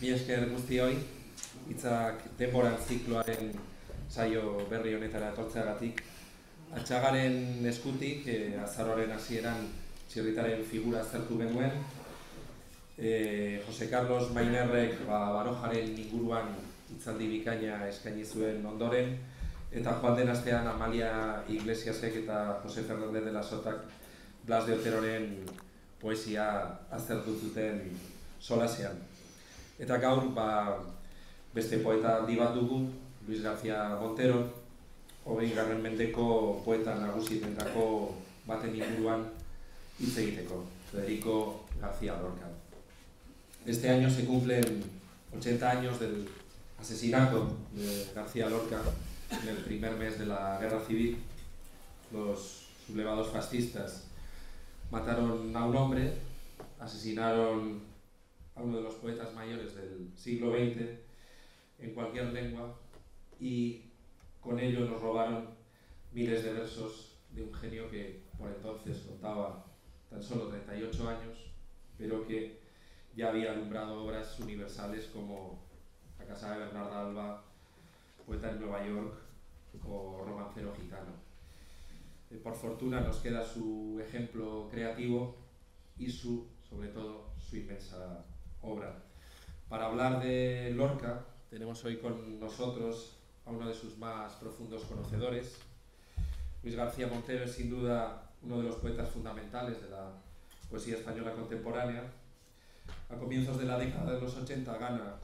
Mila eh, esker guzti hoi, itzak temporal zikloaren saio berri honetara etortzeagatik. gatik. Atxagaren eskutik, e, hasieran txirritaren figura zertu benuen. E, eh, Jose Carlos Mainerrek ba, barojaren inguruan itzaldi bikaina eskaini zuen ondoren. Eta joan den astean Amalia Iglesiasek eta Jose Fernandez de la Sotak Blas de Oteroren poesia aztertut zuten sola Eta gaur, ba, beste poeta diva bat Luis García Montero, o garren mendeko poeta nagusietako baten inguruan hitz egiteko, Federico García Lorca. Este año se cumplen 80 años del asesinato de García Lorca en el primer mes de la guerra civil. Los sublevados fascistas mataron a un hombre, asesinaron a uno de los poetas mayores del siglo XX en cualquier lengua y con ello nos robaron miles de versos de un genio que por entonces contaba tan solo 38 años, pero que ya había alumbrado obras universales como La Casa de Bernarda Alba, Poeta en Nueva York o Romancero Gitano. Eh, por fortuna nos queda su ejemplo creativo y su, sobre todo, su inmensa obra. Para hablar de Lorca, tenemos hoy con nosotros a uno de sus más profundos conocedores. Luis García Montero es sin duda uno de los poetas fundamentales de la poesía española contemporánea. A comienzos de la década de los 80 gana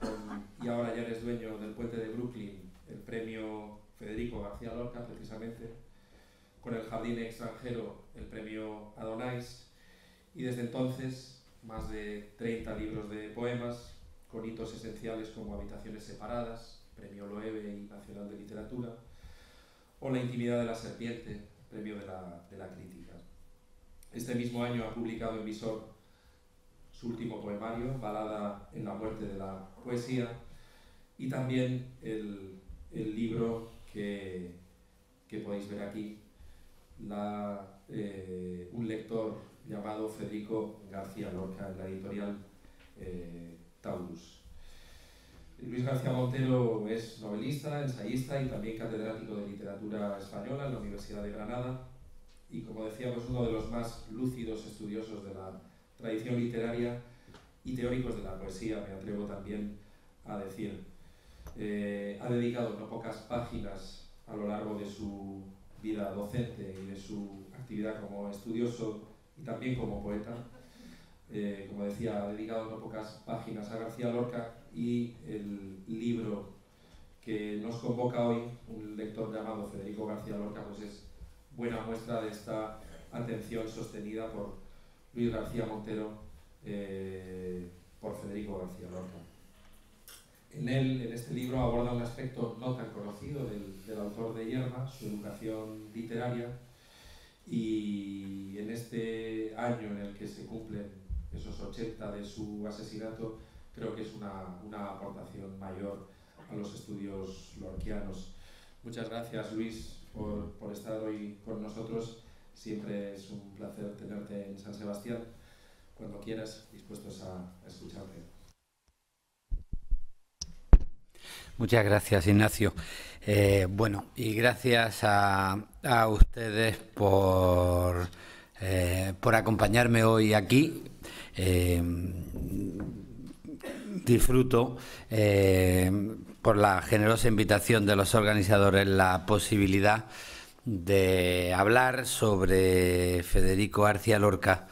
y ahora ya eres dueño del puente de Brooklyn el premio Federico García Lorca, precisamente, con el Jardín Extranjero el premio Adonais y desde entonces más de 30 libros de poemas, con hitos esenciales como Habitaciones Separadas, Premio Loewe y Nacional de Literatura, o La Intimidad de la Serpiente, Premio de la, de la Crítica. Este mismo año ha publicado en Visor su último poemario, Balada en la muerte de la poesía, y también el, libro que, podéis ver aquí, eh, Un lector llamado Federico García Lorca en la editorial eh, Taurus. Luis García Montero es novelista, ensayista y también catedrático de literatura española en la Universidad de Granada y, como decíamos, uno de los más lúcidos estudiosos de la tradición literaria y teóricos de la poesía, me atrevo también a decir. Eh, ha dedicado no pocas páginas a lo largo de su vida docente y de su actividad como estudioso y también como poeta. Eh, como decía, ha dedicado no pocas páginas a García Lorca y el libro que nos convoca hoy, un lector llamado Federico García Lorca, pues es buena muestra de esta atención sostenida por Luis García Montero, eh, por Federico García Lorca. En él, en este libro, aborda un aspecto no tan conocido del, del autor de Yerma, su educación literaria, y en este año en el que se cumplen esos 80 de su asesinato, creo que es una, aportación mayor a los estudios lorquianos. Muchas gracias, Luis, por, estar hoy con nosotros. Siempre es un placer tenerte en San Sebastián. Cuando quieras, dispuestos a, a escucharte. Muchas gracias, Ignacio. Eh, bueno, y gracias a, ustedes por, eh, por acompañarme hoy aquí. Eh, disfruto por la generosa invitación de los organizadores la posibilidad de hablar sobre Federico Arcia Lorca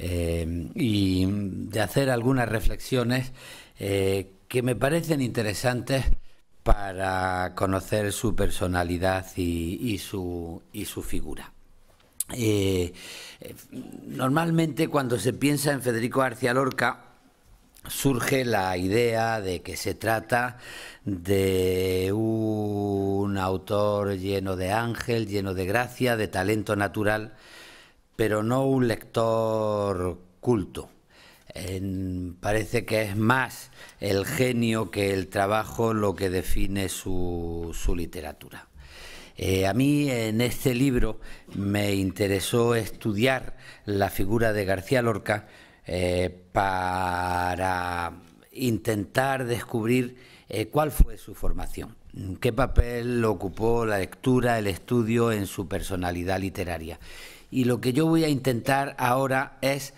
y de hacer algunas reflexiones que me parecen interesantes para conocer su personalidad y, su, figura. Eh, eh, normalmente cuando se piensa en Federico García Lorca, surge la idea de que se trata de un autor lleno de ángel, lleno de gracia, de talento natural, pero no un lector culto parece que es más el genio que el trabajo lo que define su, literatura. Eh, a mí en este libro me interesó estudiar la figura de García Lorca eh, para intentar descubrir eh, cuál fue su formación, qué papel ocupó la lectura, el estudio en su personalidad literaria. Y lo que yo voy a intentar ahora es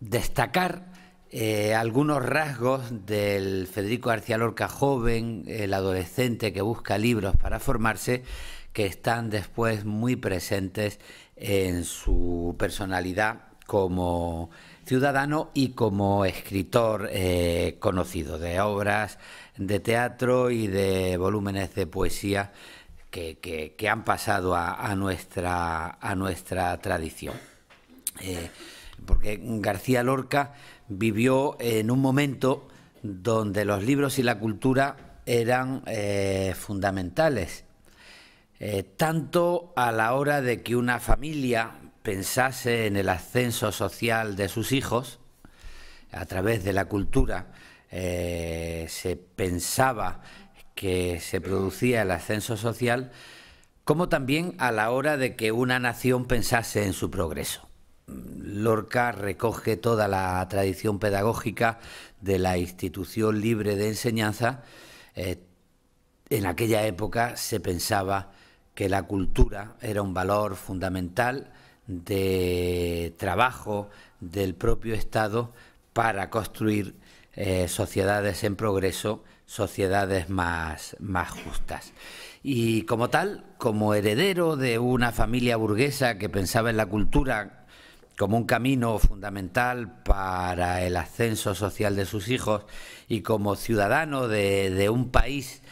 destacar eh, algunos rasgos del Federico García Lorca joven, el adolescente que busca libros para formarse, que están después muy presentes en su personalidad como ciudadano y como escritor eh, conocido de obras de teatro y de volúmenes de poesía que, han pasado a, nuestra, a nuestra tradición. Eh, porque García Lorca vivió en un momento donde los libros y la cultura eran eh, fundamentales, eh, tanto a la hora de que una familia pensase en el ascenso social de sus hijos, a través de la cultura eh, se pensaba que se producía el ascenso social, como también a la hora de que una nación pensase en su progreso. Lorca recoge toda la tradición pedagógica de la institución libre de enseñanza. Eh, en aquella época se pensaba que la cultura era un valor fundamental de trabajo del propio Estado para construir eh, sociedades en progreso, sociedades más, más justas. Y como tal, como heredero de una familia burguesa que pensaba en la cultura como un camino fundamental para el ascenso social de sus hijos y como ciudadano de, un país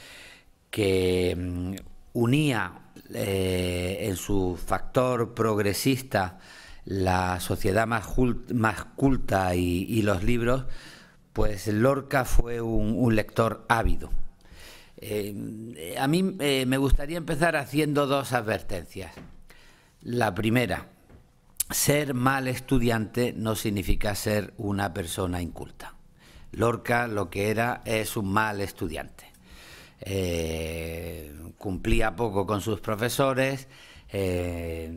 que mm, unía eh, en su factor progresista la sociedad más, culta y, los libros, pues Lorca fue un, lector ávido. Eh, a mí eh, me gustaría empezar haciendo dos advertencias. La primera, ser mal estudiante no significa ser una persona inculta. Lorca lo que era es un mal estudiante. Eh, cumplía poco con sus profesores, eh,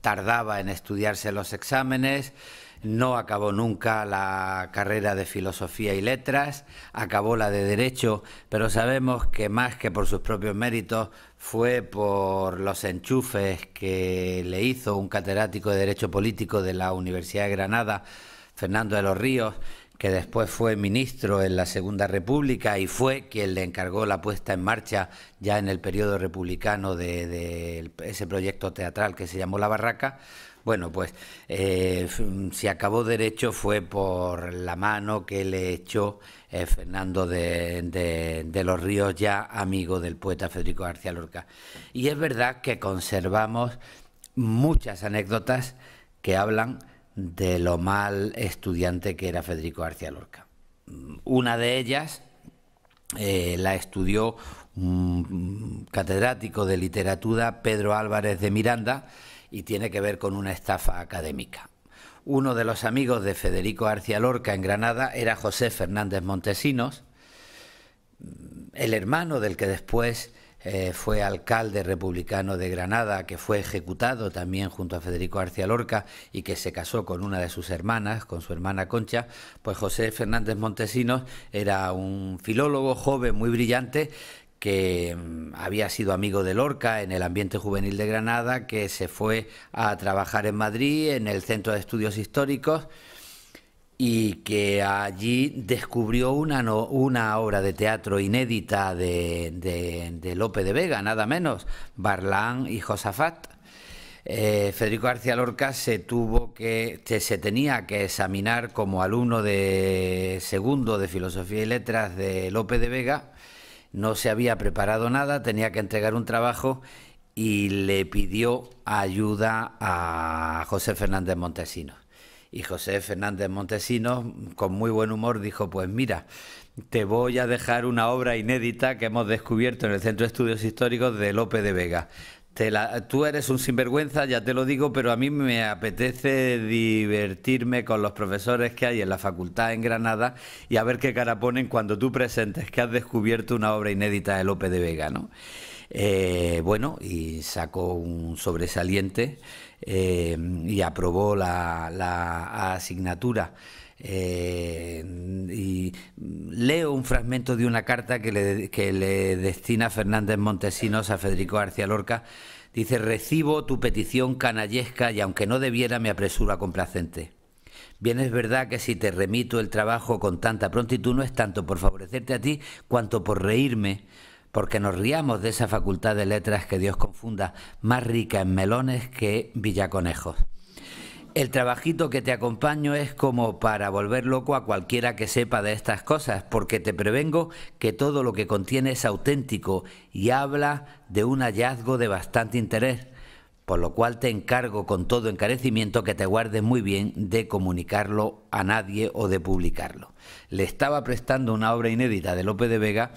tardaba en estudiarse los exámenes, no acabó nunca la carrera de filosofía y letras, acabó la de derecho, pero sabemos que más que por sus propios méritos fue por los enchufes que le hizo un catedrático de Derecho Político de la Universidad de Granada, Fernando de los Ríos, que después fue ministro en la Segunda República y fue quien le encargó la puesta en marcha ya en el periodo republicano de, de ese proyecto teatral que se llamó La Barraca, bueno, pues eh, si acabó derecho fue por la mano que le echó eh, Fernando de, los Ríos, ya amigo del poeta Federico García Lorca. Y es verdad que conservamos muchas anécdotas que hablan de lo mal estudiante que era Federico García Lorca. Una de ellas eh, la estudió un catedrático de literatura, Pedro Álvarez de Miranda, y tiene que ver con una estafa académica. Uno de los amigos de Federico García Lorca en Granada era José Fernández Montesinos, el hermano del que después eh, fue alcalde republicano de Granada, que fue ejecutado también junto a Federico García Lorca y que se casó con una de sus hermanas, con su hermana Concha, pues José Fernández Montesinos era un filólogo joven muy brillante que mm, había sido amigo de Lorca en el ambiente juvenil de Granada, que se fue a trabajar en Madrid, en el Centro de Estudios Históricos, y que allí descubrió una, obra de teatro inédita de, de Lope de Vega, nada menos, Barlán y Josafat. Eh, Federico García Lorca se tuvo que se tenía que examinar como alumno de segundo de filosofía y letras de Lope de Vega no se había preparado nada, tenía que entregar un trabajo y le pidió ayuda a José Fernández Montesinos. Y José Fernández Montesinos, con muy buen humor, dijo, pues mira, te voy a dejar una obra inédita que hemos descubierto en el Centro de Estudios Históricos de Lope de Vega tú eres un sinvergüenza, ya te lo digo, pero a mí me apetece divertirme con los profesores que hay en la facultad en Granada y a ver qué cara ponen cuando tú presentes que has descubierto una obra inédita de Lope de Vega, eh, bueno, y sacó un sobresaliente eh, y aprobó la asignatura eh, y leo un fragmento de una carta que le, que le destina Fernández Montesinos a Federico García Lorca. Dice, recibo tu petición canallesca y aunque no debiera me apresura complacente. Bien es verdad que si te remito el trabajo con tanta prontitud no es tanto por favorecerte a ti cuanto por reírme, porque nos riamos de esa facultad de letras que Dios confunda, más rica en melones que villaconejos. El trabajito que te acompaño es como para volver loco a cualquiera que sepa de estas cosas, porque te prevengo que todo lo que contiene es auténtico y habla de un hallazgo de bastante interés, por lo cual te encargo con todo encarecimiento que te guardes muy bien de comunicarlo a nadie o de publicarlo. Le estaba prestando una obra inédita de Lope de Vega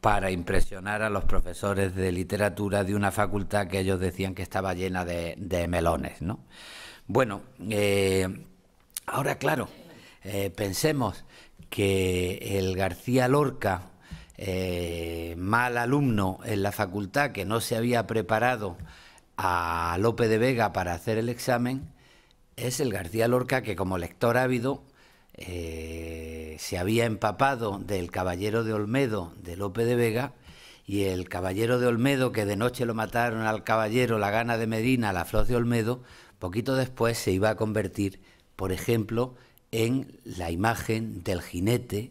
para impresionar a los profesores de literatura de una facultad que ellos decían que estaba llena de, de melones, ¿no? Bueno, eh, ahora claro, eh, pensemos que el García Lorca, eh, mal alumno en la facultad que no se había preparado a Lope de Vega para hacer el examen, es el García Lorca que como lector ávido se había empapado del Caballero de Olmedo de Lope de Vega y el Caballero de Olmedo, que de noche lo mataron al Caballero, la gana de Medina, la flor de Olmedo, poquito después se iba a convertir, por ejemplo, en la imagen del jinete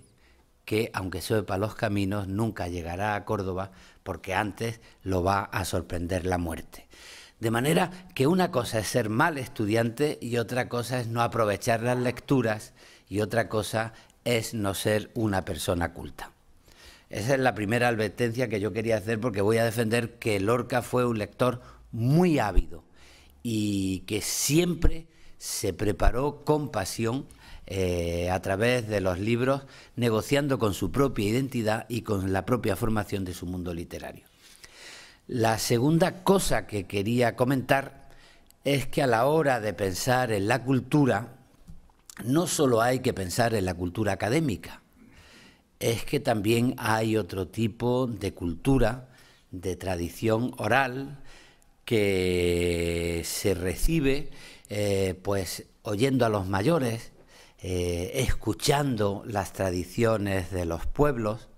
que, aunque sepa los caminos, nunca llegará a Córdoba porque antes lo va a sorprender la muerte. De manera que una cosa es ser mal estudiante y otra cosa es no aprovechar las lecturas y otra cosa es no ser una persona culta. Esa es la primera advertencia que yo quería hacer porque voy a defender que Lorca fue un lector muy ávido y que siempre se preparó con pasión eh, a través de los libros, negociando con su propia identidad y con la propia formación de su mundo literario. La segunda cosa que quería comentar es que a la hora de pensar en la cultura, no solo hay que pensar en la cultura académica, es que también hay otro tipo de cultura, de tradición oral, que se recibe eh, pues oyendo a los mayores, eh, escuchando las tradiciones de los pueblos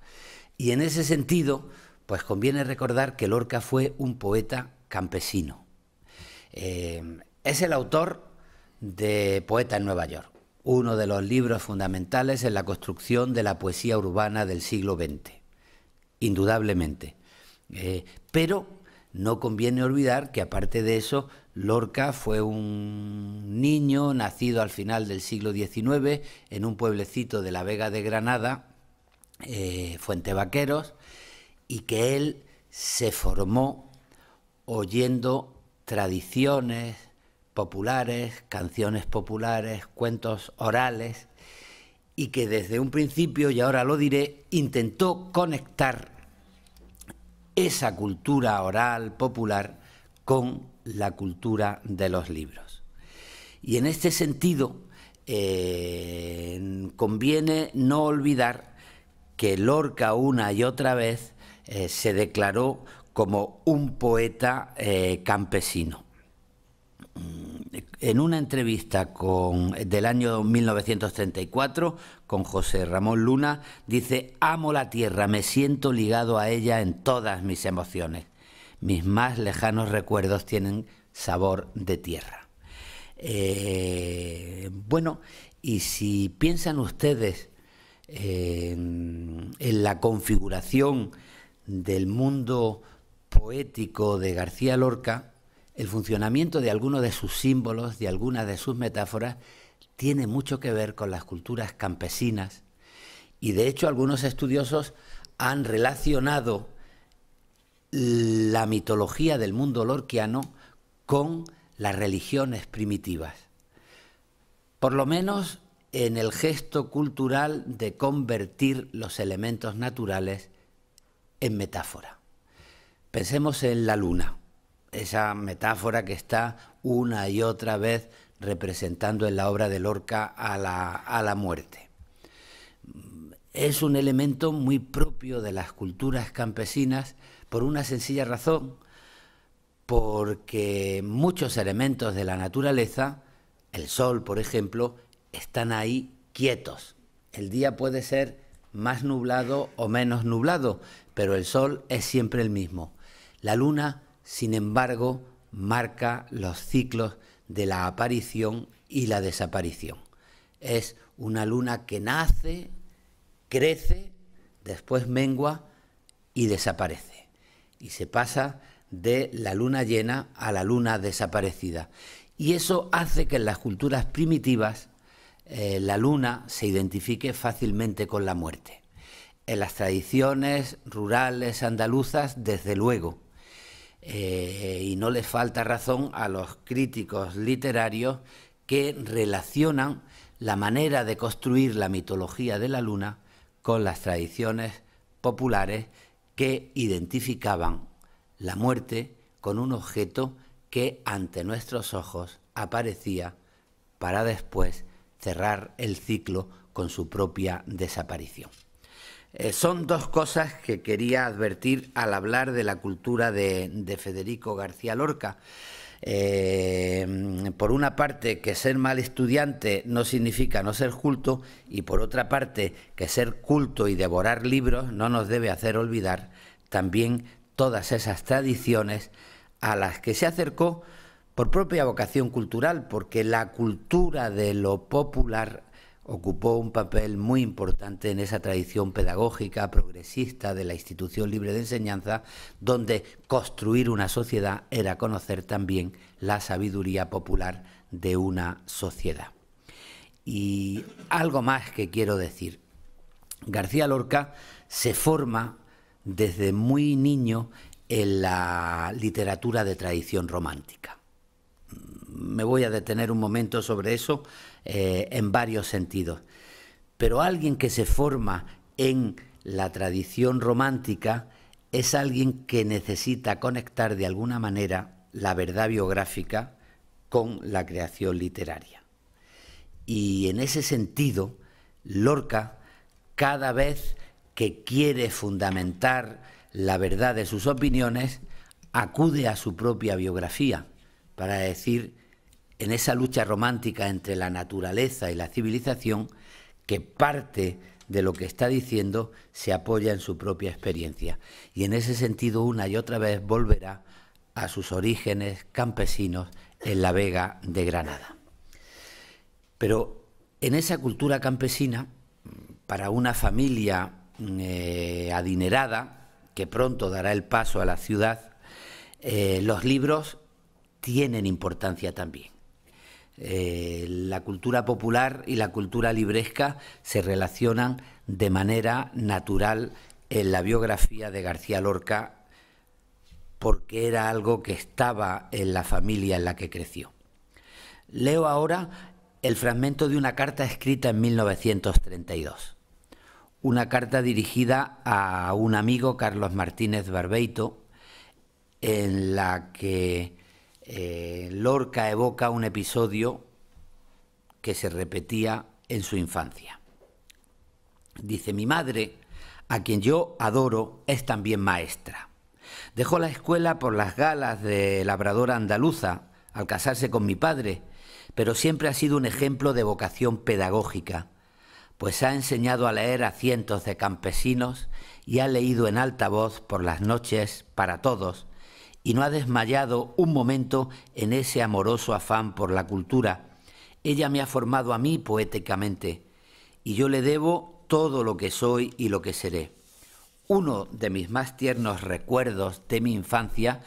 y en ese sentido pues conviene recordar que Lorca fue un poeta campesino. Eh, es el autor de Poeta en Nueva York, uno de los libros fundamentales en la construcción de la poesía urbana del siglo XX, indudablemente. pero no conviene olvidar que aparte de eso, Lorca fue un niño nacido al final del siglo XIX en un pueblecito de la Vega de Granada, eh, Fuente Vaqueros, y que él se formó oyendo tradiciones populares, canciones populares, cuentos orales, y que desde un principio, y ahora lo diré, intentó conectar esa cultura oral popular con la cultura de los libros. Y en este sentido, eh, conviene no olvidar que Lorca una y otra vez eh, se declaró como un poeta eh, campesino en una entrevista del año 1934 con José Ramón Luna, dice, amo la tierra, me siento ligado a ella en todas mis emociones. Mis más lejanos recuerdos tienen sabor de tierra. Eh, bueno, y si piensan ustedes en la configuración del mundo poético de García Lorca, el funcionamiento de algunos de sus símbolos, de algunas de sus metáforas, tiene mucho que ver con las culturas campesinas y de hecho algunos estudiosos han relacionado la mitología del mundo lorquiano con las religiones primitivas. Por lo menos en el gesto cultural de convertir los elementos naturales en metáfora. Pensemos en la luna esa metáfora que está una y otra vez representando en la obra de Lorca a la, a la muerte. Es un elemento muy propio de las culturas campesinas por una sencilla razón, porque muchos elementos de la naturaleza, el sol por ejemplo, están ahí quietos. El día puede ser más nublado o menos nublado, pero el sol es siempre el mismo. La luna sin embargo, marca los ciclos de la aparición y la desaparición. Es una luna que nace, crece, después mengua y desaparece. Y se pasa de la luna llena a la luna desaparecida. Y eso hace que en las culturas primitivas eh, la luna se identifique fácilmente con la muerte. En las tradiciones rurales andaluzas, desde luego, eh, y no les falta razón a los críticos literarios que relacionan la manera de construir la mitología de la luna con las tradiciones populares que identificaban la muerte con un objeto que ante nuestros ojos aparecía para después cerrar el ciclo con su propia desaparición. Eh, son dos cosas que quería advertir al hablar de la cultura de, Federico García Lorca. Eh, por una parte, que ser mal estudiante no significa no ser culto, y por otra parte, que ser culto y devorar libros no nos debe hacer olvidar también todas esas tradiciones a las que se acercó por propia vocación cultural, porque la cultura de lo popular ocupó un papel muy importante en esa tradición pedagógica progresista de la institución libre de enseñanza, donde construir una sociedad era conocer también la sabiduría popular de una sociedad. Y algo más que quiero decir. García Lorca se forma desde muy niño en la literatura de tradición romántica. Mm, me voy a detener un momento sobre eso eh, en varios sentidos. Pero alguien que se forma en la tradición romántica es alguien que necesita conectar de alguna manera la verdad biográfica con la creación literaria. Y en ese sentido, Lorca, cada vez que quiere fundamentar la verdad de sus opiniones, acude a su propia biografía para decir en esa lucha romántica entre la naturaleza y la civilización que parte de lo que está diciendo se apoya en su propia experiencia. Y en ese sentido, una y otra vez volverá a sus orígenes campesinos en la Vega de Granada. Pero en esa cultura campesina, para una familia eh, adinerada, que pronto dará el paso a la ciudad, eh, los libros tienen importancia también. Eh, la cultura popular y la cultura libresca se relacionan de manera natural en la biografía de García Lorca porque era algo que estaba en la familia en la que creció. Leo ahora el fragmento de una carta escrita en 1932, una carta dirigida a un amigo, Carlos Martínez Barbeito, en la que eh, Lorca evoca un episodio que se repetía en su infancia. Dice, mi madre, a quien yo adoro, es también maestra. Dejó la escuela por las galas de labradora andaluza al casarse con mi padre, pero siempre ha sido un ejemplo de vocación pedagógica, pues ha enseñado a leer a cientos de campesinos y ha leído en alta voz por las noches para todos y no ha desmayado un momento en ese amoroso afán por la cultura. Ella me ha formado a mí poéticamente y yo le debo todo lo que soy y lo que seré. Uno de mis más tiernos recuerdos de mi infancia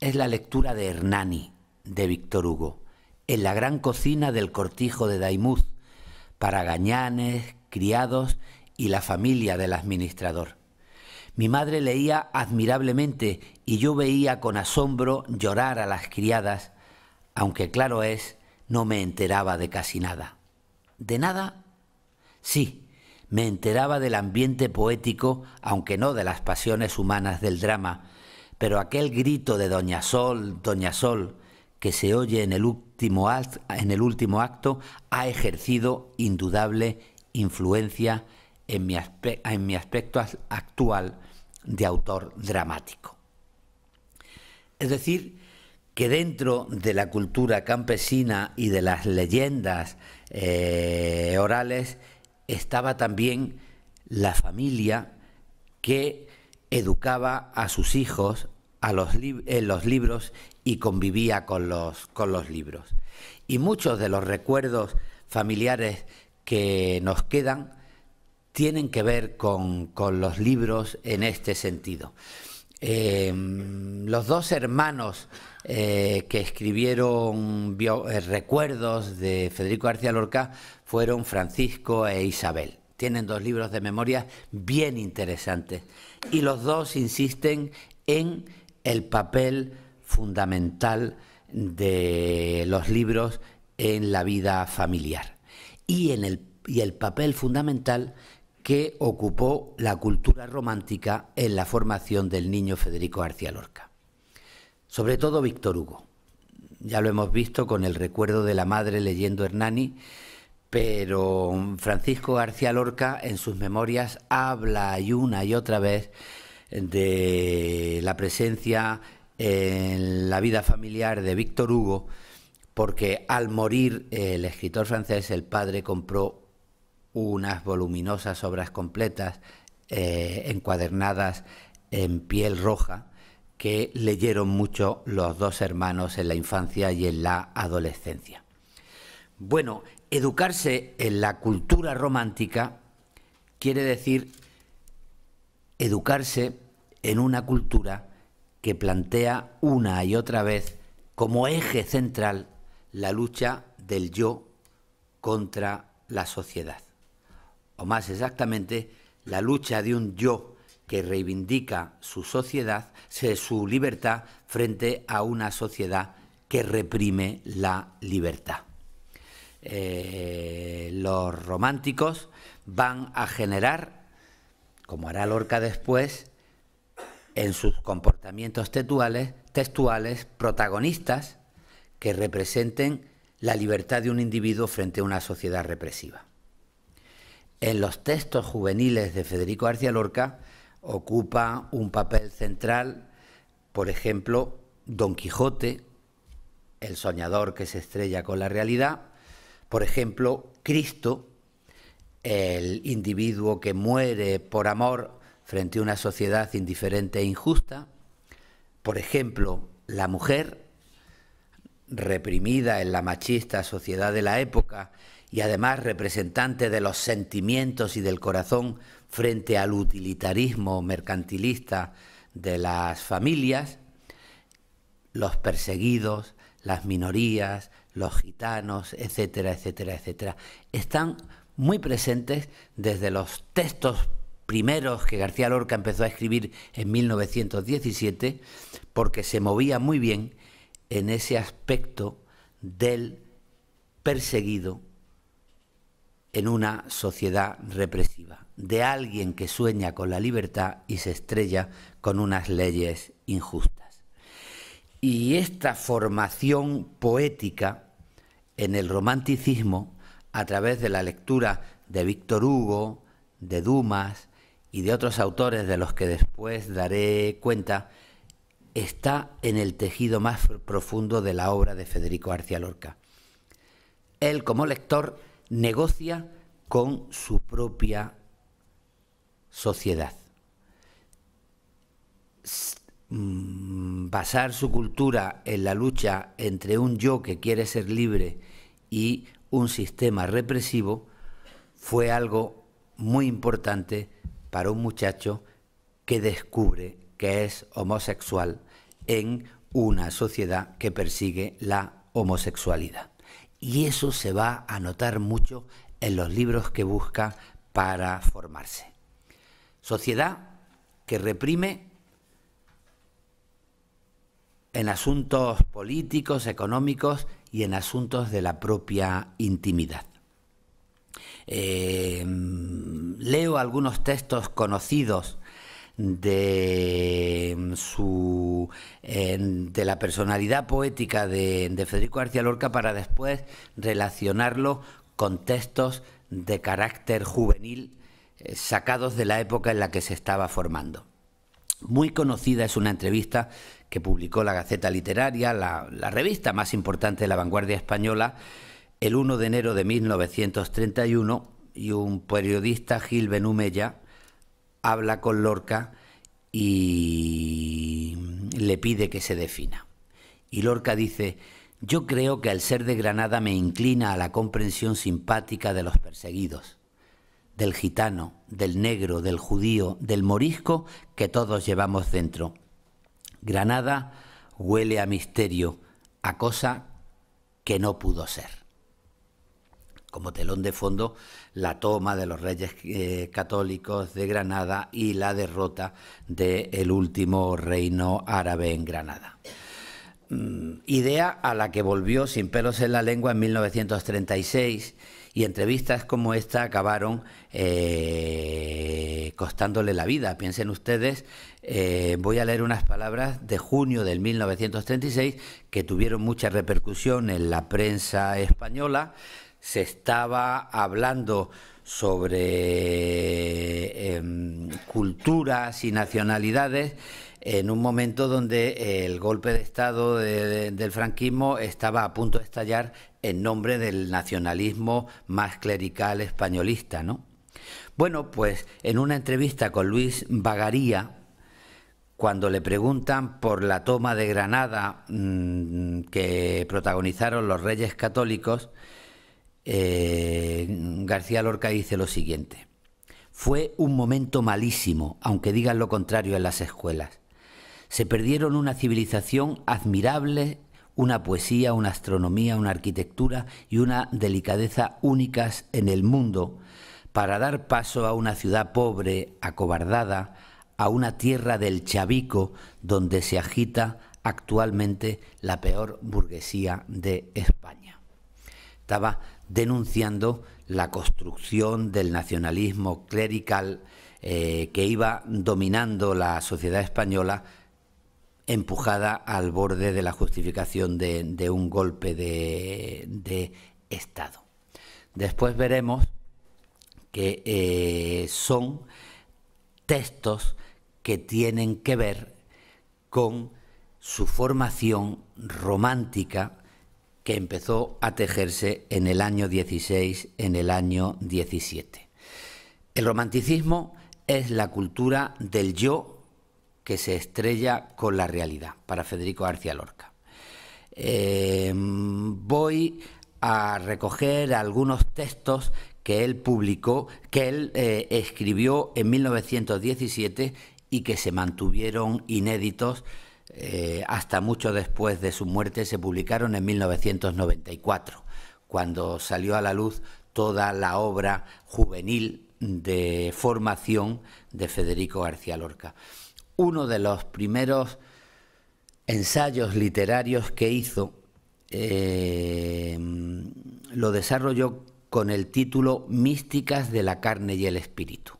es la lectura de Hernani, de Víctor Hugo, en la gran cocina del cortijo de Daimuz, para gañanes, criados y la familia del administrador. Mi madre leía admirablemente y yo veía con asombro llorar a las criadas, aunque claro es, no me enteraba de casi nada. ¿De nada? Sí, me enteraba del ambiente poético, aunque no de las pasiones humanas del drama, pero aquel grito de Doña Sol, Doña Sol, que se oye en el último, acto, ha ejercido indudable influencia en mi, en mi aspecto actual de autor dramático. Es decir, que dentro de la cultura campesina y de las leyendas eh, orales estaba también la familia que educaba a sus hijos a los en los libros y convivía con los, con los libros. Y muchos de los recuerdos familiares que nos quedan tienen que ver con, los libros en este sentido. Em, los dos hermanos eh, que escribieron eh, recuerdos de Federico García Lorca fueron Francisco e Isabel. Tienen dos libros de memoria bien interesantes y los dos insisten en el papel fundamental de los libros en la vida familiar y en y el papel fundamental que ocupó la cultura romántica en la formación del niño Federico García Lorca. Sobre todo Víctor Hugo. Ya lo hemos visto con el recuerdo de la madre leyendo Hernani, pero Francisco García Lorca en sus memorias habla y una y otra vez de la presencia en la vida familiar de Víctor Hugo, porque al morir el escritor francés, el padre compró unas voluminosas obras completas eh, encuadernadas en piel roja que leyeron mucho los dos hermanos en la infancia y en la adolescencia. Bueno, educarse en la cultura romántica quiere decir educarse en una cultura que plantea una y otra vez como eje central la lucha del yo contra la sociedad o más exactamente, la lucha de un yo que reivindica su sociedad, su libertad frente a una sociedad que reprime la libertad. Eh, los románticos van a generar, como hará Lorca después, en sus comportamientos textuales protagonistas que representen la libertad de un individuo frente a una sociedad represiva en los textos juveniles de Federico García Lorca ocupa un papel central, por ejemplo, Don Quijote, el soñador que se estrella con la realidad, por ejemplo, Cristo, el individuo que muere por amor frente a una sociedad indiferente e injusta, por ejemplo, la mujer, reprimida en la machista sociedad de la época y además representante de los sentimientos y del corazón frente al utilitarismo mercantilista de las familias, los perseguidos, las minorías, los gitanos, etcétera, etcétera, etcétera, están muy presentes desde los textos primeros que García Lorca empezó a escribir en 1917, porque se movía muy bien en ese aspecto del perseguido en una sociedad represiva, de alguien que sueña con la libertad y se estrella con unas leyes injustas. Y esta formación poética en el romanticismo, a través de la lectura de Víctor Hugo, de Dumas y de otros autores de los que después daré cuenta, está en el tejido más profundo de la obra de Federico García Lorca. Él como lector negocia con su propia sociedad. Mm, basar su cultura en la lucha entre un yo que quiere ser libre y un sistema represivo fue algo muy importante para un muchacho que descubre que es homosexual en una sociedad que persigue la homosexualidad y eso se va a notar mucho en los libros que busca para formarse. Sociedad que reprime en asuntos políticos, económicos y en asuntos de la propia intimidad. Eh, mm, leo algunos textos conocidos de mm, su de la personalidad poética de, Federico García Lorca para después relacionarlo con textos de carácter juvenil eh, sacados de la época en la que se estaba formando. Muy conocida es una entrevista que publicó la Gaceta Literaria, la, la, revista más importante de la vanguardia española, el 1 de enero de 1931, y un periodista, Gil Benumella, habla con Lorca y le pide que se defina. Y Lorca dice, yo creo que al ser de Granada me inclina a la comprensión simpática de los perseguidos, del gitano, del negro, del judío, del morisco que todos llevamos dentro. Granada huele a misterio, a cosa que no pudo ser como telón de fondo la toma de los reyes eh, católicos de Granada y la derrota del último reino árabe en Granada. Mm, idea a la que volvió sin pelos en la lengua en 1936 y entrevistas como esta acabaron eh, costándole la vida. Piensen ustedes, eh, voy a leer unas palabras de junio del 1936 que tuvieron mucha repercusión en la prensa española se estaba hablando sobre em, culturas y nacionalidades en un momento donde el golpe de Estado del franquismo estaba a punto de estallar en nombre del nacionalismo más clerical españolista, Bueno, pues en una entrevista con Luis Bagaría, cuando le preguntan por la toma de Granada mm, que protagonizaron los reyes católicos, eh, García Lorca dice lo siguiente. Fue un momento malísimo, aunque digan lo contrario en las escuelas. Se perdieron una civilización admirable, una poesía, una astronomía, una arquitectura y una delicadeza únicas en el mundo para dar paso a una ciudad pobre, acobardada, a una tierra del chavico donde se agita actualmente la peor burguesía de España. Estaba denunciando la construcción del nacionalismo clerical eh, que iba dominando la sociedad española empujada al borde de la justificación de, un golpe de, Estado. Después veremos que eh, son textos que tienen que ver con su formación romántica que empezó a tejerse en el año 16, en el año 17. El romanticismo es la cultura del yo que se estrella con la realidad, para Federico García Lorca. Em, voy a recoger algunos textos que él publicó, que él eh, escribió en 1917 y que se mantuvieron inéditos eh, hasta mucho después de su muerte, se publicaron en 1994, cuando salió a la luz toda la obra juvenil de formación de Federico García Lorca. Uno de los primeros ensayos literarios que hizo eh, lo desarrolló con el título Místicas de la carne y el espíritu.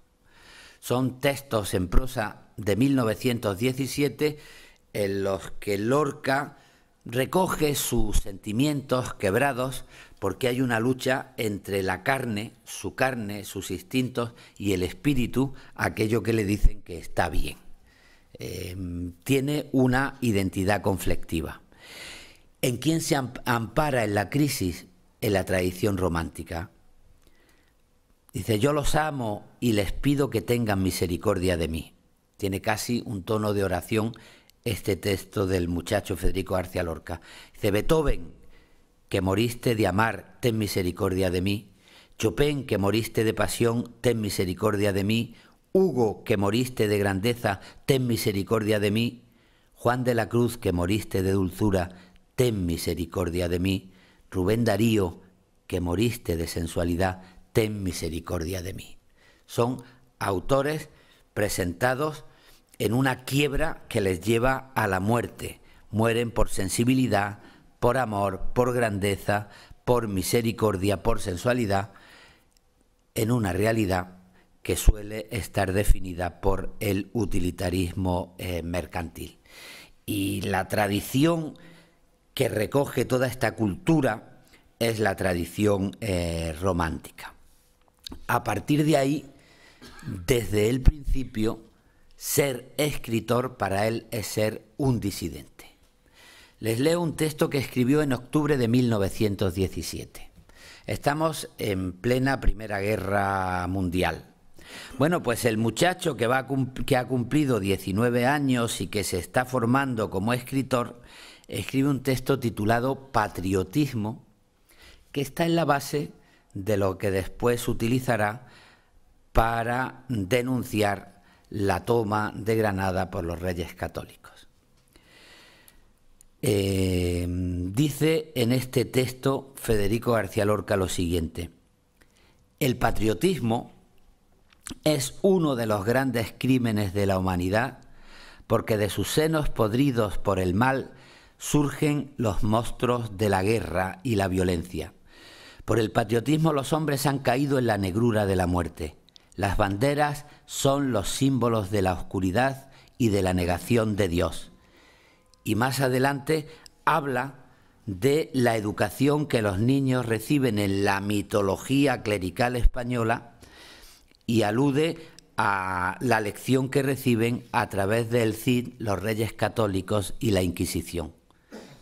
Son textos en prosa de 1917 en los que Lorca recoge sus sentimientos quebrados porque hay una lucha entre la carne, su carne, sus instintos y el espíritu, aquello que le dicen que está bien. Em, tiene una identidad conflictiva. ¿En quién se ampara en la crisis? En la tradición romántica. Dice, yo los amo y les pido que tengan misericordia de mí. Tiene casi un tono de oración este texto del muchacho Federico García Lorca. Beethoven, que moriste de amar, ten misericordia de mí. Chopin, que moriste de pasión, ten misericordia de mí. Hugo, que moriste de grandeza, ten misericordia de mí. Juan de la Cruz, que moriste de dulzura, ten misericordia de mí. Rubén Darío, que moriste de sensualidad, ten misericordia de mí. Son autores presentados en una quiebra que les lleva a la muerte. Mueren por sensibilidad, por amor, por grandeza, por misericordia, por sensualidad, en una realidad que suele estar definida por el utilitarismo eh, mercantil. Y la tradición que recoge toda esta cultura es la tradición eh, romántica. A partir de ahí, desde el principio, ser escritor para él es ser un disidente. Les leo un texto que escribió en octubre de 1917. Estamos en plena Primera Guerra Mundial. Bueno, pues el muchacho que, va que ha cumplido 19 años y que se está formando como escritor, escribe un texto titulado Patriotismo, que está en la base de lo que después utilizará para denunciar la toma de Granada por los reyes católicos. Eh, dice en este texto Federico García Lorca lo siguiente, el patriotismo es uno de los grandes crímenes de la humanidad porque de sus senos podridos por el mal surgen los monstruos de la guerra y la violencia. Por el patriotismo los hombres han caído en la negrura de la muerte. Las banderas son los símbolos de la oscuridad y de la negación de Dios. Y más adelante habla de la educación que los niños reciben en la mitología clerical española y alude a la lección que reciben a través del CID los reyes católicos y la Inquisición.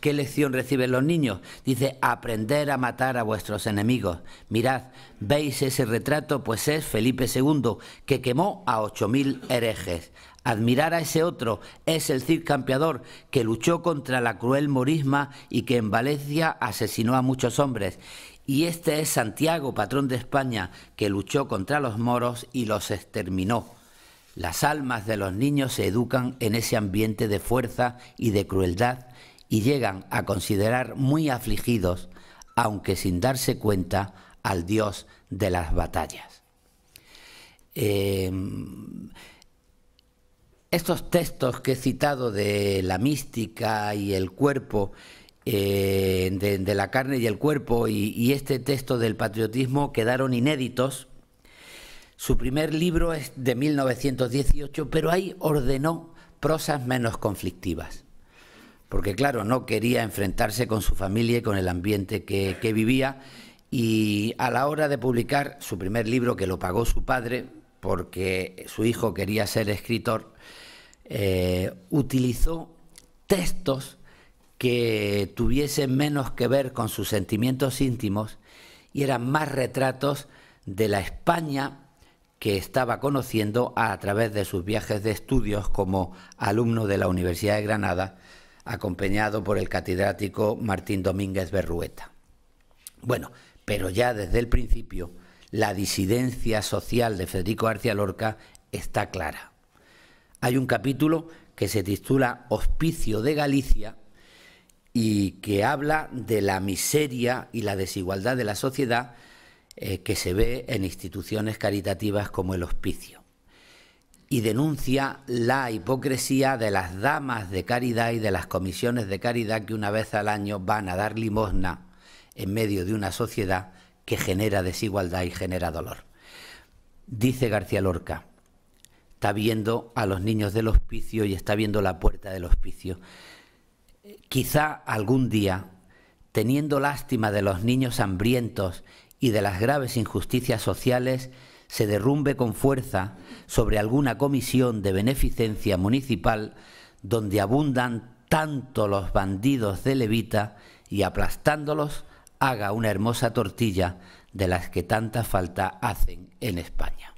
¿Qué lección reciben los niños? Dice, aprender a matar a vuestros enemigos. Mirad, ¿veis ese retrato? Pues es Felipe II, que quemó a 8.000 herejes. Admirar a ese otro es el Cid Campeador, que luchó contra la cruel morisma y que en Valencia asesinó a muchos hombres. Y este es Santiago, patrón de España, que luchó contra los moros y los exterminó. Las almas de los niños se educan en ese ambiente de fuerza y de crueldad y llegan a considerar muy afligidos, aunque sin darse cuenta, al Dios de las batallas. Eh, estos textos que he citado de la mística y el cuerpo, eh, de, la carne y el cuerpo, y, y este texto del patriotismo quedaron inéditos. Su primer libro es de 1918, pero ahí ordenó prosas menos conflictivas porque claro, no quería enfrentarse con su familia y con el ambiente que, vivía. Y a la hora de publicar su primer libro, que lo pagó su padre, porque su hijo quería ser escritor, eh, utilizó textos que tuviesen menos que ver con sus sentimientos íntimos y eran más retratos de la España que estaba conociendo a través de sus viajes de estudios como alumno de la Universidad de Granada acompañado por el catedrático Martín Domínguez Berrueta. Bueno, pero ya desde el principio la disidencia social de Federico García Lorca está clara. Hay un capítulo que se titula Hospicio de Galicia y que habla de la miseria y la desigualdad de la sociedad eh, que se ve en instituciones caritativas como el hospicio y denuncia la hipocresía de las damas de caridad y de las comisiones de caridad que una vez al año van a dar limosna en medio de una sociedad que genera desigualdad y genera dolor. Dice García Lorca, está viendo a los niños del hospicio y está viendo la puerta del hospicio. Quizá algún día, teniendo lástima de los niños hambrientos y de las graves injusticias sociales, se derrumbe con fuerza sobre alguna comisión de beneficencia municipal donde abundan tanto los bandidos de levita y aplastándolos haga una hermosa tortilla de las que tanta falta hacen en España.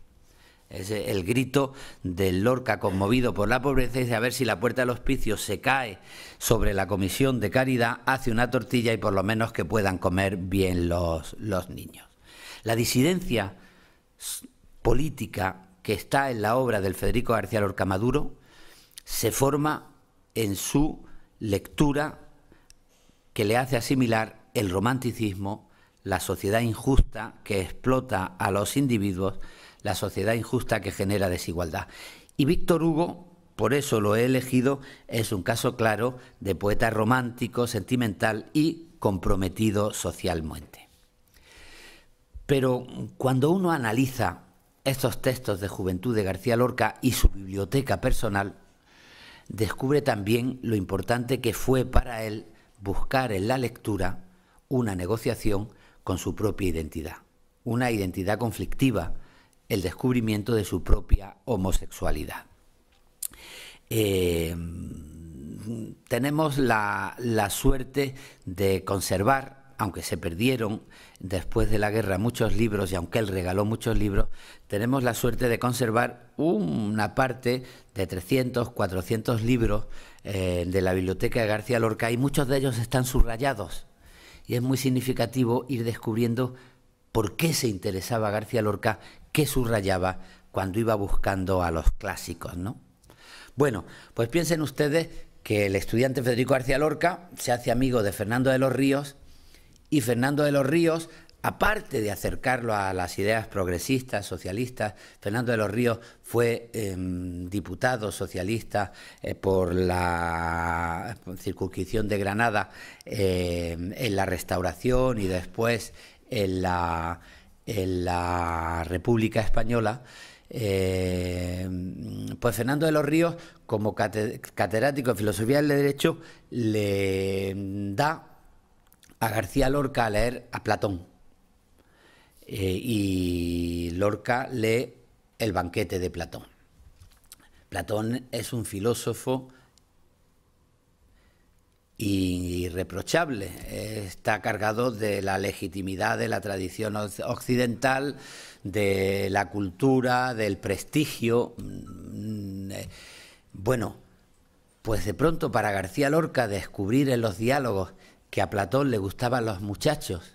Es el grito del Lorca conmovido por la pobreza y dice a ver si la puerta del hospicio se cae sobre la comisión de caridad, hace una tortilla y por lo menos que puedan comer bien los, los niños. La disidencia política que está en la obra del Federico García Lorca Maduro se forma en su lectura que le hace asimilar el romanticismo, la sociedad injusta que explota a los individuos, la sociedad injusta que genera desigualdad. Y Víctor Hugo, por eso lo he elegido, es un caso claro de poeta romántico, sentimental y comprometido socialmente. Pero cuando uno analiza estos textos de Juventud de García Lorca y su biblioteca personal, descubre también lo importante que fue para él buscar en la lectura una negociación con su propia identidad, una identidad conflictiva, el descubrimiento de su propia homosexualidad. Eh, tenemos la suerte de conservar aunque se perdieron después de la guerra muchos libros y aunque él regaló muchos libros, tenemos la suerte de conservar una parte de 300, 400 libros eh, de la biblioteca de García Lorca y muchos de ellos están subrayados. Y es muy significativo ir descubriendo por qué se interesaba García Lorca, qué subrayaba cuando iba buscando a los clásicos, ¿no? Bueno, pues piensen ustedes que el estudiante Federico García Lorca se hace amigo de Fernando de los Ríos y Fernando de los Ríos, aparte de acercarlo a las ideas progresistas, socialistas, Fernando de los Ríos fue em, diputado socialista eh, por la circunscripción de Granada em, en la restauración y después en la, en la República Española. Em, pues Fernando de los Ríos, como catedrático de filosofía del derecho, le da a García Lorca a leer a Platón. Eh, y Lorca lee El banquete de Platón. Platón es un filósofo irreprochable. Está cargado de la legitimidad de la tradición occidental, de la cultura, del prestigio. Mm, eh, bueno, pues de pronto para García Lorca descubrir en los diálogos que a Platón le gustaban los muchachos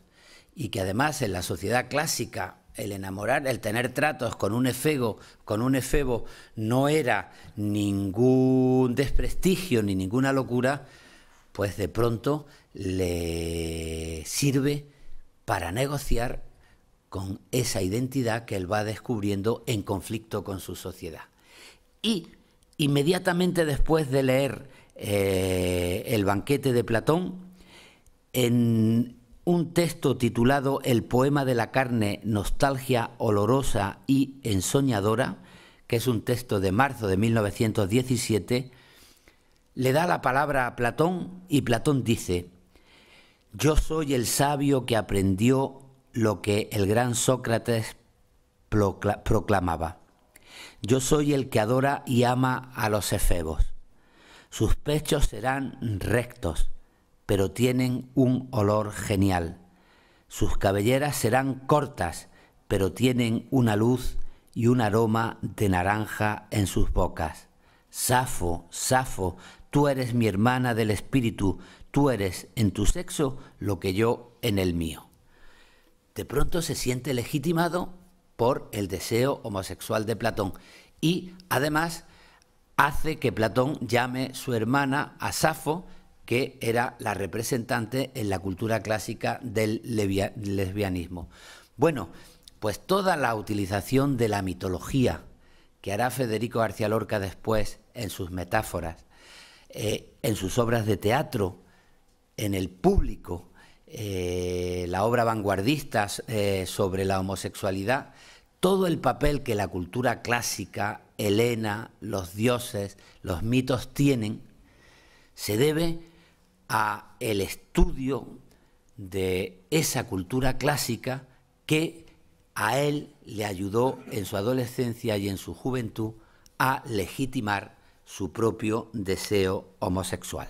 y que además en la sociedad clásica el enamorar, el tener tratos con un efego, con un efebo no era ningún desprestigio ni ninguna locura, pues de pronto le sirve para negociar con esa identidad que él va descubriendo en conflicto con su sociedad. Y inmediatamente después de leer eh, El banquete de Platón, en un texto titulado El poema de la carne, nostalgia olorosa y ensoñadora, que es un texto de marzo de 1917, le da la palabra a Platón y Platón dice, yo soy el sabio que aprendió lo que el gran Sócrates proclamaba. Yo soy el que adora y ama a los efebos. Sus pechos serán rectos, pero tienen un olor genial. Sus cabelleras serán cortas, pero tienen una luz y un aroma de naranja en sus bocas. Safo, Safo, tú eres mi hermana del espíritu, tú eres en tu sexo lo que yo en el mío. De pronto se siente legitimado por el deseo homosexual de Platón y además hace que Platón llame su hermana a Safo que era la representante en la cultura clásica del lesbianismo. Bueno, pues toda la utilización de la mitología que hará Federico García Lorca después en sus metáforas, eh, en sus obras de teatro, en el público, eh, la obra vanguardista eh, sobre la homosexualidad, todo el papel que la cultura clásica, elena los dioses, los mitos tienen, se debe a el estudio de esa cultura clásica que a él le ayudó en su adolescencia y en su juventud a legitimar su propio deseo homosexual.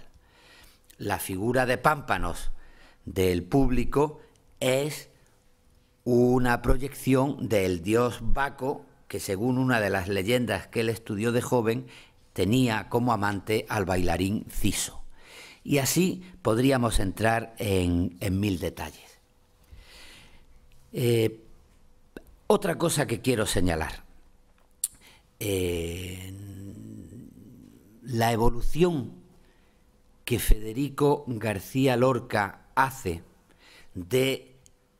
La figura de Pámpanos del público es una proyección del dios Baco, que según una de las leyendas que él estudió de joven, tenía como amante al bailarín Ciso. Y así podríamos entrar en, mil detalles. Eh, otra cosa que quiero señalar. Eh, la evolución que Federico García Lorca hace de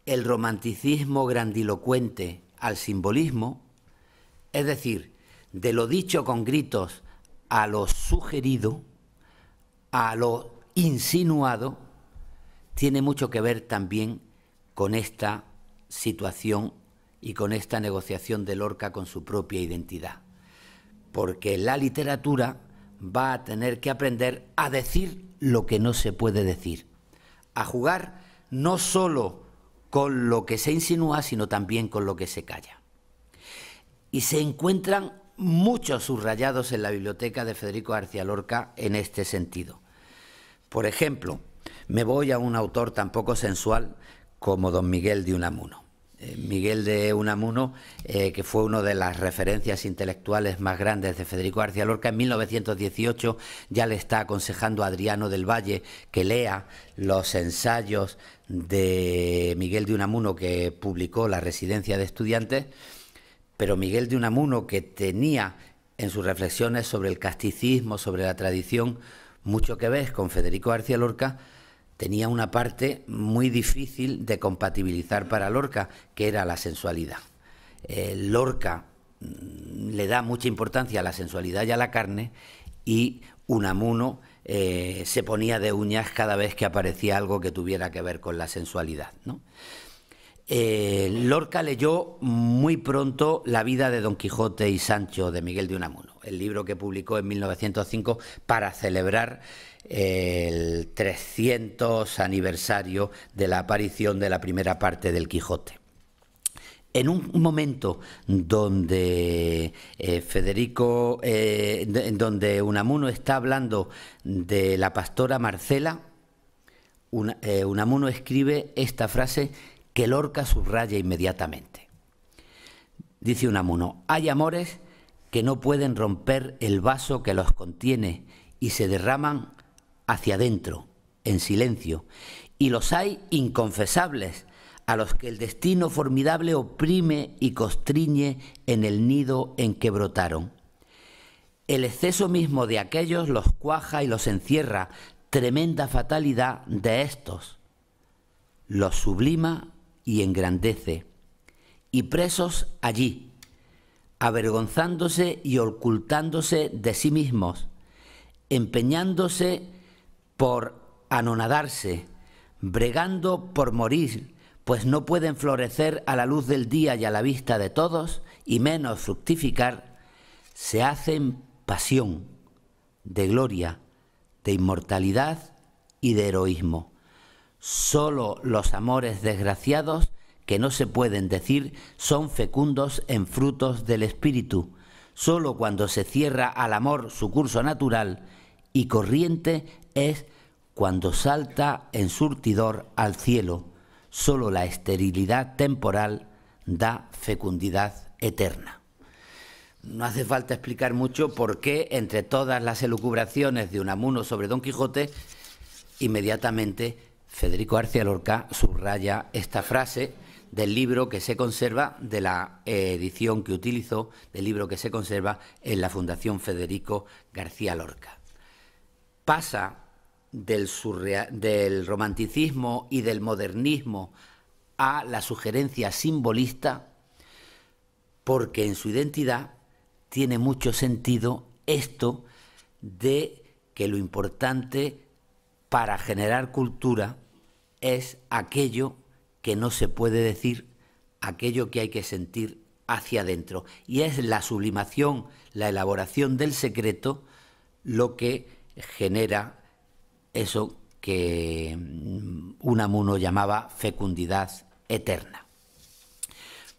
el romanticismo grandilocuente al simbolismo, es decir, de lo dicho con gritos a lo sugerido, a lo insinuado tiene mucho que ver también con esta situación y con esta negociación de Lorca con su propia identidad. Porque la literatura va a tener que aprender a decir lo que no se puede decir, a jugar no solo con lo que se insinúa, sino también con lo que se calla. Y se encuentran muchos subrayados en la biblioteca de Federico García Lorca en este sentido. Por ejemplo, me voy a un autor tan poco sensual como don Miguel de Unamuno. Eh, Miguel de Unamuno, eh, que fue una de las referencias intelectuales más grandes de Federico García Lorca, en 1918 ya le está aconsejando a Adriano del Valle que lea los ensayos de Miguel de Unamuno que publicó La Residencia de Estudiantes pero Miguel de Unamuno, que tenía en sus reflexiones sobre el casticismo, sobre la tradición, mucho que ver con Federico García Lorca, tenía una parte muy difícil de compatibilizar para Lorca, que era la sensualidad. Eh, Lorca mm, le da mucha importancia a la sensualidad y a la carne y Unamuno eh, se ponía de uñas cada vez que aparecía algo que tuviera que ver con la sensualidad. ¿no? Eh, Lorca leyó muy pronto La vida de Don Quijote y Sancho de Miguel de Unamuno, el libro que publicó en 1905 para celebrar el 300 aniversario de la aparición de la primera parte del Quijote. En un momento donde eh, Federico, eh, donde Unamuno está hablando de la pastora Marcela, Unamuno escribe esta frase que Lorca subraya inmediatamente. Dice Unamuno, hay amores que no pueden romper el vaso que los contiene y se derraman hacia adentro, en silencio, y los hay inconfesables, a los que el destino formidable oprime y constriñe en el nido en que brotaron. El exceso mismo de aquellos los cuaja y los encierra, tremenda fatalidad de estos. Los sublima y engrandece, y presos allí, avergonzándose y ocultándose de sí mismos, empeñándose por anonadarse, bregando por morir, pues no pueden florecer a la luz del día y a la vista de todos, y menos fructificar, se hacen pasión de gloria, de inmortalidad y de heroísmo. Solo los amores desgraciados que no se pueden decir son fecundos en frutos del espíritu. Sólo cuando se cierra al amor su curso natural y corriente es cuando salta en surtidor al cielo. Sólo la esterilidad temporal da fecundidad eterna. No hace falta explicar mucho por qué, entre todas las elucubraciones de Unamuno sobre Don Quijote, inmediatamente Federico García Lorca subraya esta frase del libro que se conserva, de la edición que utilizó, del libro que se conserva en la Fundación Federico García Lorca. Pasa del, del romanticismo y del modernismo a la sugerencia simbolista porque en su identidad tiene mucho sentido esto de que lo importante para generar cultura es aquello que no se puede decir, aquello que hay que sentir hacia adentro. Y es la sublimación, la elaboración del secreto lo que genera eso que mm, Unamuno llamaba fecundidad eterna.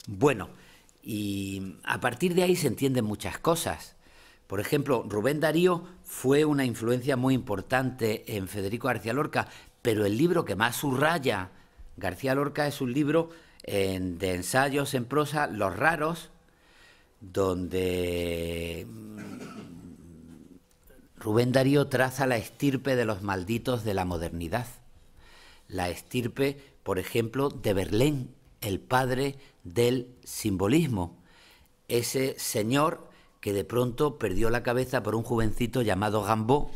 Bueno, y a partir de ahí se entienden muchas cosas. Por ejemplo, Rubén Darío fue una influencia muy importante en Federico García Lorca, pero el libro que más subraya García Lorca es un libro de ensayos en prosa, Los Raros, donde mm, Rubén Darío traza la estirpe de los malditos de la modernidad. La estirpe, por ejemplo, de Berlín, el padre del simbolismo. Ese señor que de pronto perdió la cabeza por un jovencito llamado Gambó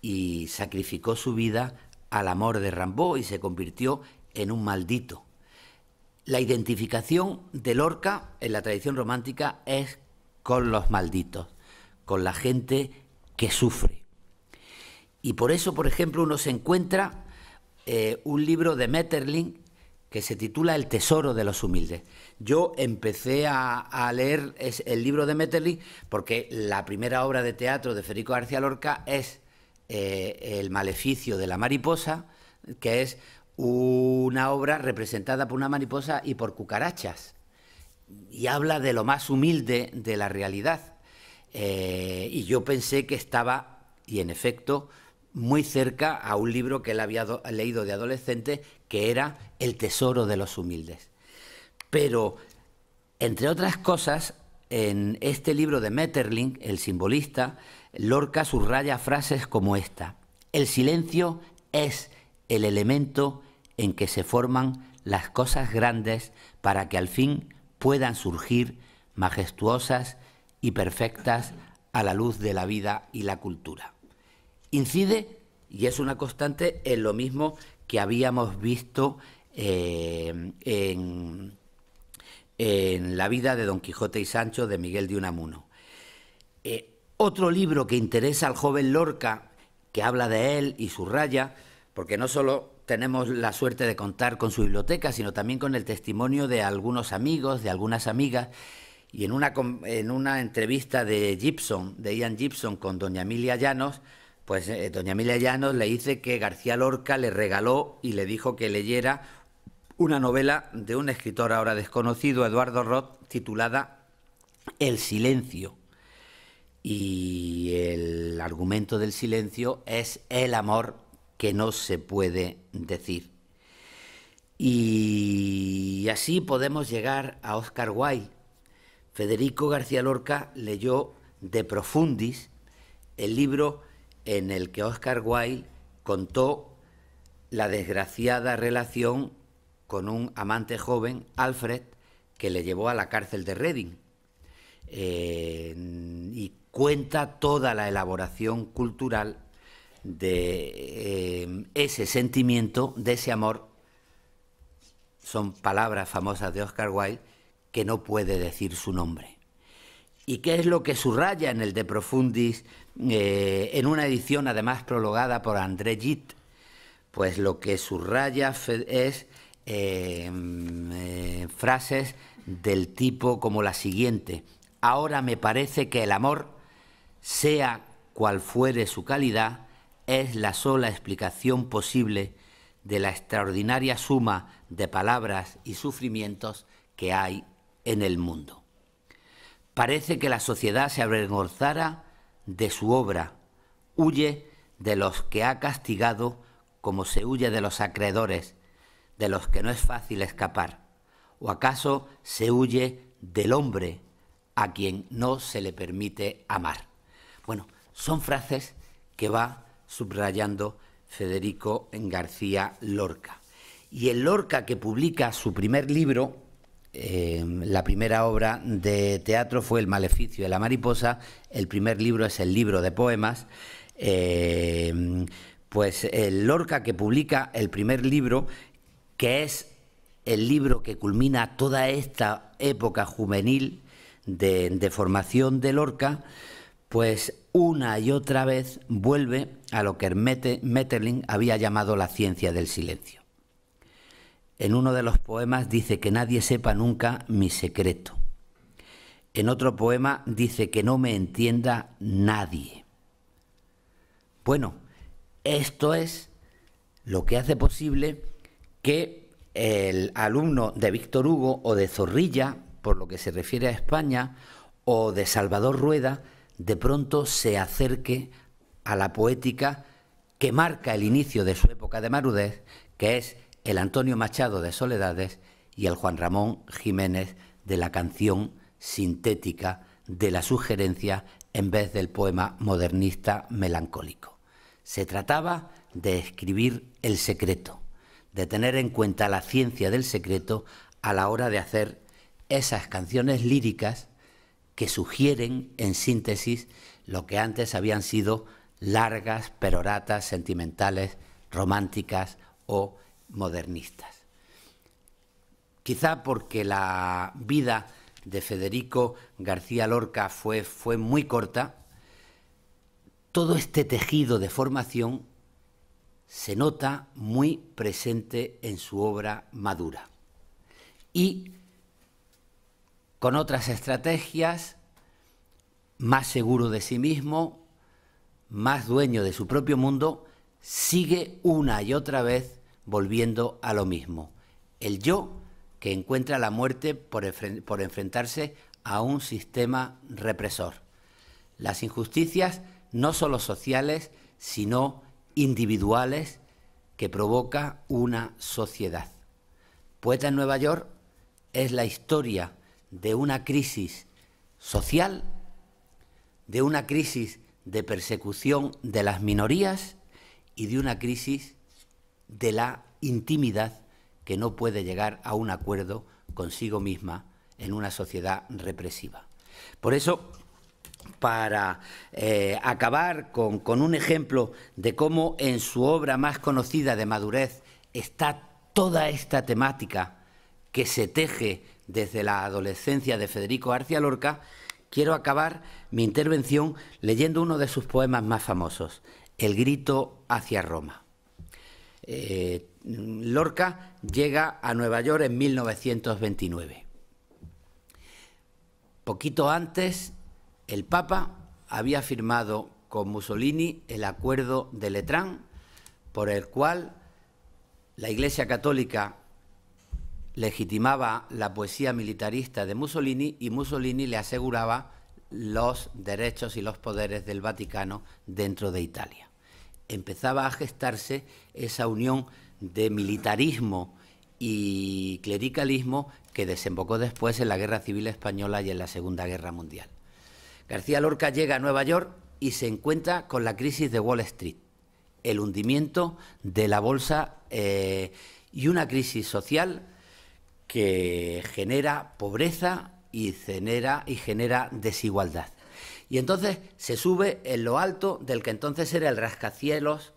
y sacrificó su vida al amor de Rambo y se convirtió en un maldito. La identificación de Lorca en la tradición romántica es con los malditos, con la gente que sufre. Y por eso, por ejemplo, uno se encuentra eh, un libro de Metterling que se titula El tesoro de los humildes. Yo empecé a, leer el libro de Metterling porque la primera obra de teatro de Federico García Lorca es eh, el maleficio de la mariposa, que es una obra representada por una mariposa y por cucarachas, y habla de lo más humilde de la realidad. Eh, y yo pensé que estaba, y en efecto, muy cerca a un libro que él había leído de adolescente, que era El Tesoro de los Humildes. Pero, entre otras cosas, en este libro de Metterling, El Simbolista, Lorca subraya frases como esta. El silencio es el elemento en que se forman las cosas grandes para que al fin puedan surgir majestuosas y perfectas a la luz de la vida y la cultura. Incide, y es una constante, en lo mismo que habíamos visto eh, en, la vida de Don Quijote y Sancho de Miguel de Unamuno. Eh, otro libro que interesa al joven Lorca, que habla de él y su raya, porque no solo tenemos la suerte de contar con su biblioteca, sino también con el testimonio de algunos amigos, de algunas amigas, y en una, en una entrevista de Gibson, de Ian Gibson con doña Emilia Llanos, pues eh, doña Emilia Llanos le dice que García Lorca le regaló y le dijo que leyera una novela de un escritor ahora desconocido, Eduardo Roth, titulada El silencio. Y el argumento del silencio es el amor que no se puede decir. Y así podemos llegar a Oscar Wilde. Federico García Lorca leyó de profundis el libro en el que Oscar Wilde contó la desgraciada relación con un amante joven, Alfred, que le llevó a la cárcel de Reading. Eh, y cuenta toda la elaboración cultural de eh, ese sentimiento, de ese amor. Son palabras famosas de Oscar Wilde que no puede decir su nombre. ¿Y qué es lo que subraya en el De Profundis, eh, en una edición además prologada por André Gitt? Pues lo que subraya es eh, frases del tipo como la siguiente. Ahora me parece que el amor sea cual fuere su calidad, es la sola explicación posible de la extraordinaria suma de palabras y sufrimientos que hay en el mundo. Parece que la sociedad se avergonzara de su obra, huye de los que ha castigado como se huye de los acreedores, de los que no es fácil escapar. ¿O acaso se huye del hombre a quien no se le permite amar? Son frases que va subrayando Federico García Lorca. Y el Lorca que publica su primer libro, em, la primera obra de teatro fue El maleficio de la mariposa, el primer libro es el libro de poemas, em, pues el Lorca que publica el primer libro, que es el libro que culmina toda esta época juvenil de, de formación de Lorca, pues una y otra vez vuelve a lo que Metterling había llamado la ciencia del silencio. En uno de los poemas dice que nadie sepa nunca mi secreto. En otro poema dice que no me entienda nadie. Bueno, esto es lo que hace posible que el alumno de Víctor Hugo o de Zorrilla, por lo que se refiere a España, o de Salvador Rueda, de pronto se acerque a la poética que marca el inicio de su época de marudez, que es el Antonio Machado de Soledades y el Juan Ramón Jiménez de la canción sintética de la sugerencia en vez del poema modernista melancólico. Se trataba de escribir el secreto, de tener en cuenta la ciencia del secreto a la hora de hacer esas canciones líricas que sugieren, en síntesis, lo que antes habían sido largas peroratas sentimentales, románticas o modernistas. Quizá porque la vida de Federico García Lorca fue, fue muy corta, todo este tejido de formación se nota muy presente en su obra madura. Y con otras estrategias, más seguro de sí mismo, más dueño de su propio mundo, sigue una y otra vez volviendo a lo mismo. El yo que encuentra la muerte por, enfrentarse a un sistema represor. Las injusticias no solo sociales, sino individuales que provoca una sociedad. Poeta en Nueva York es la historia de una crisis social, de una crisis de persecución de las minorías y de una crisis de la intimidad que no puede llegar a un acuerdo consigo misma en una sociedad represiva. Por eso, para eh, acabar con, con un ejemplo de cómo en su obra más conocida de madurez está toda esta temática que se teje desde la adolescencia de Federico García Lorca, quiero acabar mi intervención leyendo uno de sus poemas más famosos, El grito hacia Roma. Eh, Lorca llega a Nueva York en 1929. Poquito antes, el Papa había firmado con Mussolini el acuerdo de Letrán, por el cual la Iglesia Católica legitimaba la poesía militarista de Mussolini y Mussolini le aseguraba los derechos y los poderes del Vaticano dentro de Italia. Empezaba a gestarse esa unión de militarismo y clericalismo que desembocó después en la Guerra Civil Española y en la Segunda Guerra Mundial. García Lorca llega a Nueva York y se encuentra con la crisis de Wall Street, el hundimiento de la bolsa eh, y una crisis social que genera pobreza y genera, y genera desigualdad. Y entonces se sube en lo alto del que entonces era el rascacielos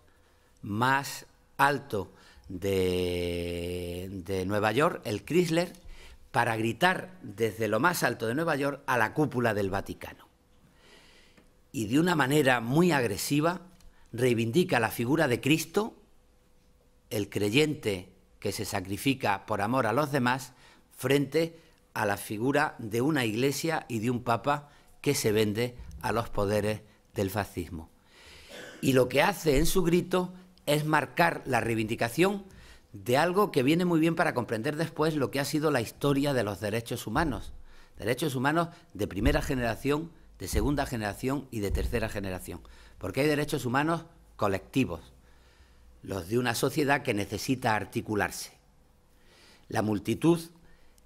más alto de, de Nueva York, el Chrysler, para gritar desde lo más alto de Nueva York a la cúpula del Vaticano. Y de una manera muy agresiva reivindica la figura de Cristo, el creyente que se sacrifica por amor a los demás frente a la figura de una iglesia y de un papa que se vende a los poderes del fascismo. Y lo que hace en su grito es marcar la reivindicación de algo que viene muy bien para comprender después lo que ha sido la historia de los derechos humanos. Derechos humanos de primera generación, de segunda generación y de tercera generación. Porque hay derechos humanos colectivos, los de una sociedad que necesita articularse. La multitud,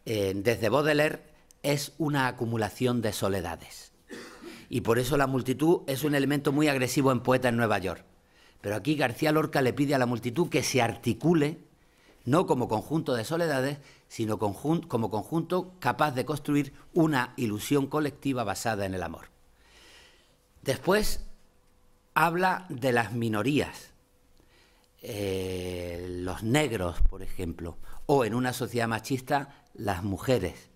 eh, desde Baudelaire, es una acumulación de soledades. Y por eso la multitud es un elemento muy agresivo en Poeta en Nueva York. Pero aquí García Lorca le pide a la multitud que se articule, no como conjunto de soledades, sino como conjunto capaz de construir una ilusión colectiva basada en el amor. Después habla de las minorías eh, los negros, por ejemplo, o en una sociedad machista, las mujeres.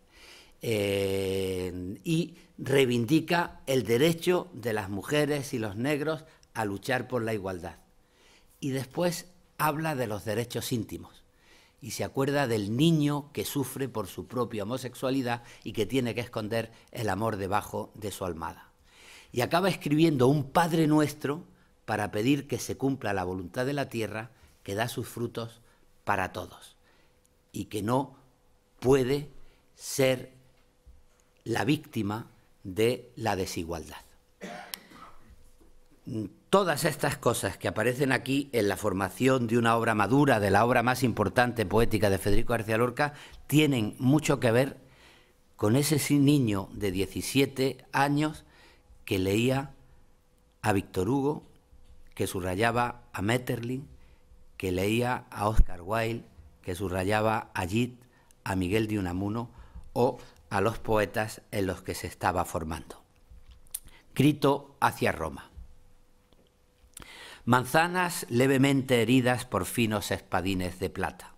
Eh, y reivindica el derecho de las mujeres y los negros a luchar por la igualdad. Y después habla de los derechos íntimos y se acuerda del niño que sufre por su propia homosexualidad y que tiene que esconder el amor debajo de su almada. Y acaba escribiendo un Padre Nuestro para pedir que se cumpla la voluntad de la tierra que da sus frutos para todos y que no puede ser la víctima de la desigualdad. Todas estas cosas que aparecen aquí en la formación de una obra madura, de la obra más importante poética de Federico García Lorca, tienen mucho que ver con ese niño de 17 años que leía a Víctor Hugo, que subrayaba a Metterlin, que leía a Oscar Wilde, que subrayaba a Git, a Miguel de Unamuno o a los poetas en los que se estaba formando. Grito hacia Roma. Manzanas levemente heridas por finos espadines de plata.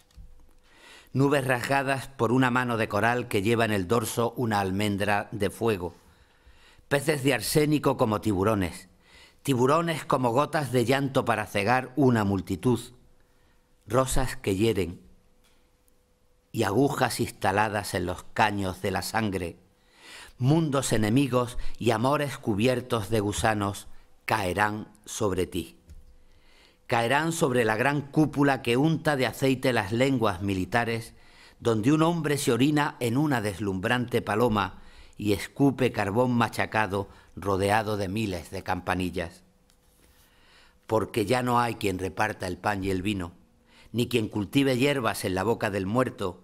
Nubes rasgadas por una mano de coral que lleva en el dorso una almendra de fuego. Peces de arsénico como tiburones tiburones como gotas de llanto para cegar una multitud, rosas que hieren y agujas instaladas en los caños de la sangre, mundos enemigos y amores cubiertos de gusanos caerán sobre ti. Caerán sobre la gran cúpula que unta de aceite las lenguas militares, donde un hombre se orina en una deslumbrante paloma y escupe carbón machacado rodeado de miles de campanillas, porque ya no hay quien reparta el pan y el vino, ni quien cultive hierbas en la boca del muerto,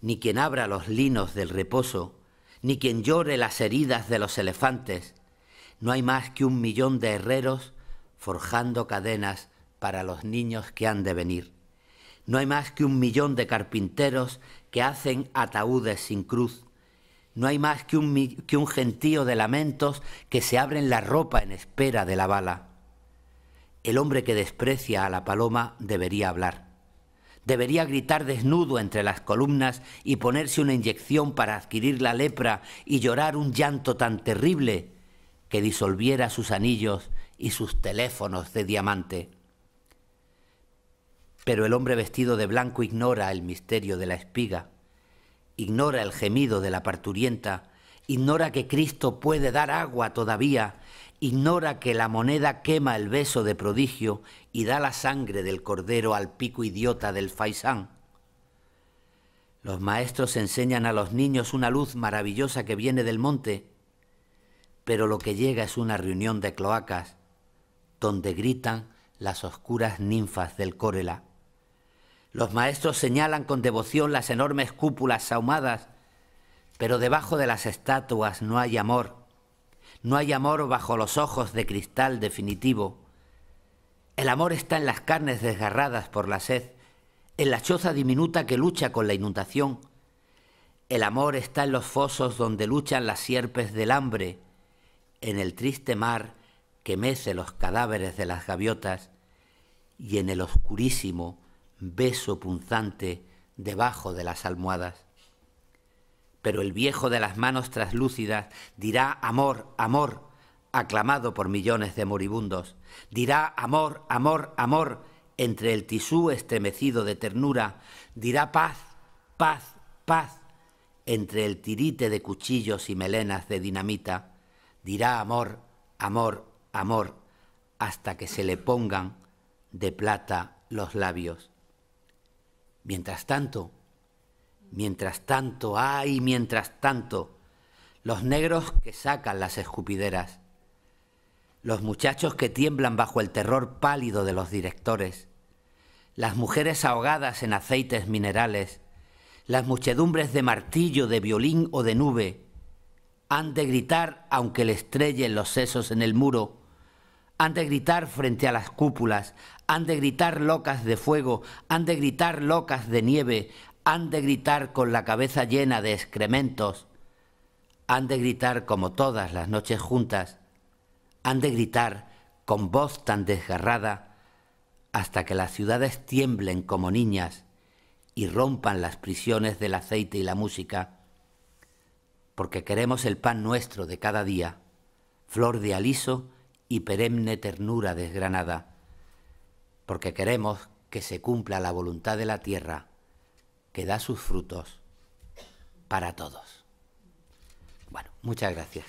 ni quien abra los linos del reposo, ni quien llore las heridas de los elefantes. No hay más que un millón de herreros forjando cadenas para los niños que han de venir. No hay más que un millón de carpinteros que hacen ataúdes sin cruz no hay más que un, que un gentío de lamentos que se abren la ropa en espera de la bala. El hombre que desprecia a la paloma debería hablar. Debería gritar desnudo entre las columnas y ponerse una inyección para adquirir la lepra y llorar un llanto tan terrible que disolviera sus anillos y sus teléfonos de diamante. Pero el hombre vestido de blanco ignora el misterio de la espiga ignora el gemido de la parturienta, ignora que Cristo puede dar agua todavía, ignora que la moneda quema el beso de prodigio y da la sangre del cordero al pico idiota del faisán. Los maestros enseñan a los niños una luz maravillosa que viene del monte, pero lo que llega es una reunión de cloacas, donde gritan las oscuras ninfas del Córela. Los maestros señalan con devoción las enormes cúpulas ahumadas, pero debajo de las estatuas no hay amor. No hay amor bajo los ojos de cristal definitivo. El amor está en las carnes desgarradas por la sed, en la choza diminuta que lucha con la inundación. El amor está en los fosos donde luchan las sierpes del hambre, en el triste mar que mece los cadáveres de las gaviotas y en el oscurísimo beso punzante debajo de las almohadas. Pero el viejo de las manos traslúcidas dirá amor, amor, aclamado por millones de moribundos. Dirá amor, amor, amor, entre el tisú estremecido de ternura. Dirá paz, paz, paz, entre el tirite de cuchillos y melenas de dinamita. Dirá amor, amor, amor, hasta que se le pongan de plata los labios. Mientras tanto, mientras tanto, ay, mientras tanto, los negros que sacan las escupideras, los muchachos que tiemblan bajo el terror pálido de los directores, las mujeres ahogadas en aceites minerales, las muchedumbres de martillo, de violín o de nube, han de gritar aunque le estrellen los sesos en el muro, han de gritar frente a las cúpulas, han de gritar locas de fuego, han de gritar locas de nieve, han de gritar con la cabeza llena de excrementos, han de gritar como todas las noches juntas, han de gritar con voz tan desgarrada hasta que las ciudades tiemblen como niñas y rompan las prisiones del aceite y la música, porque queremos el pan nuestro de cada día, flor de aliso, y perenne ternura desgranada, porque queremos que se cumpla la voluntad de la tierra que da sus frutos para todos. Bueno, muchas gracias.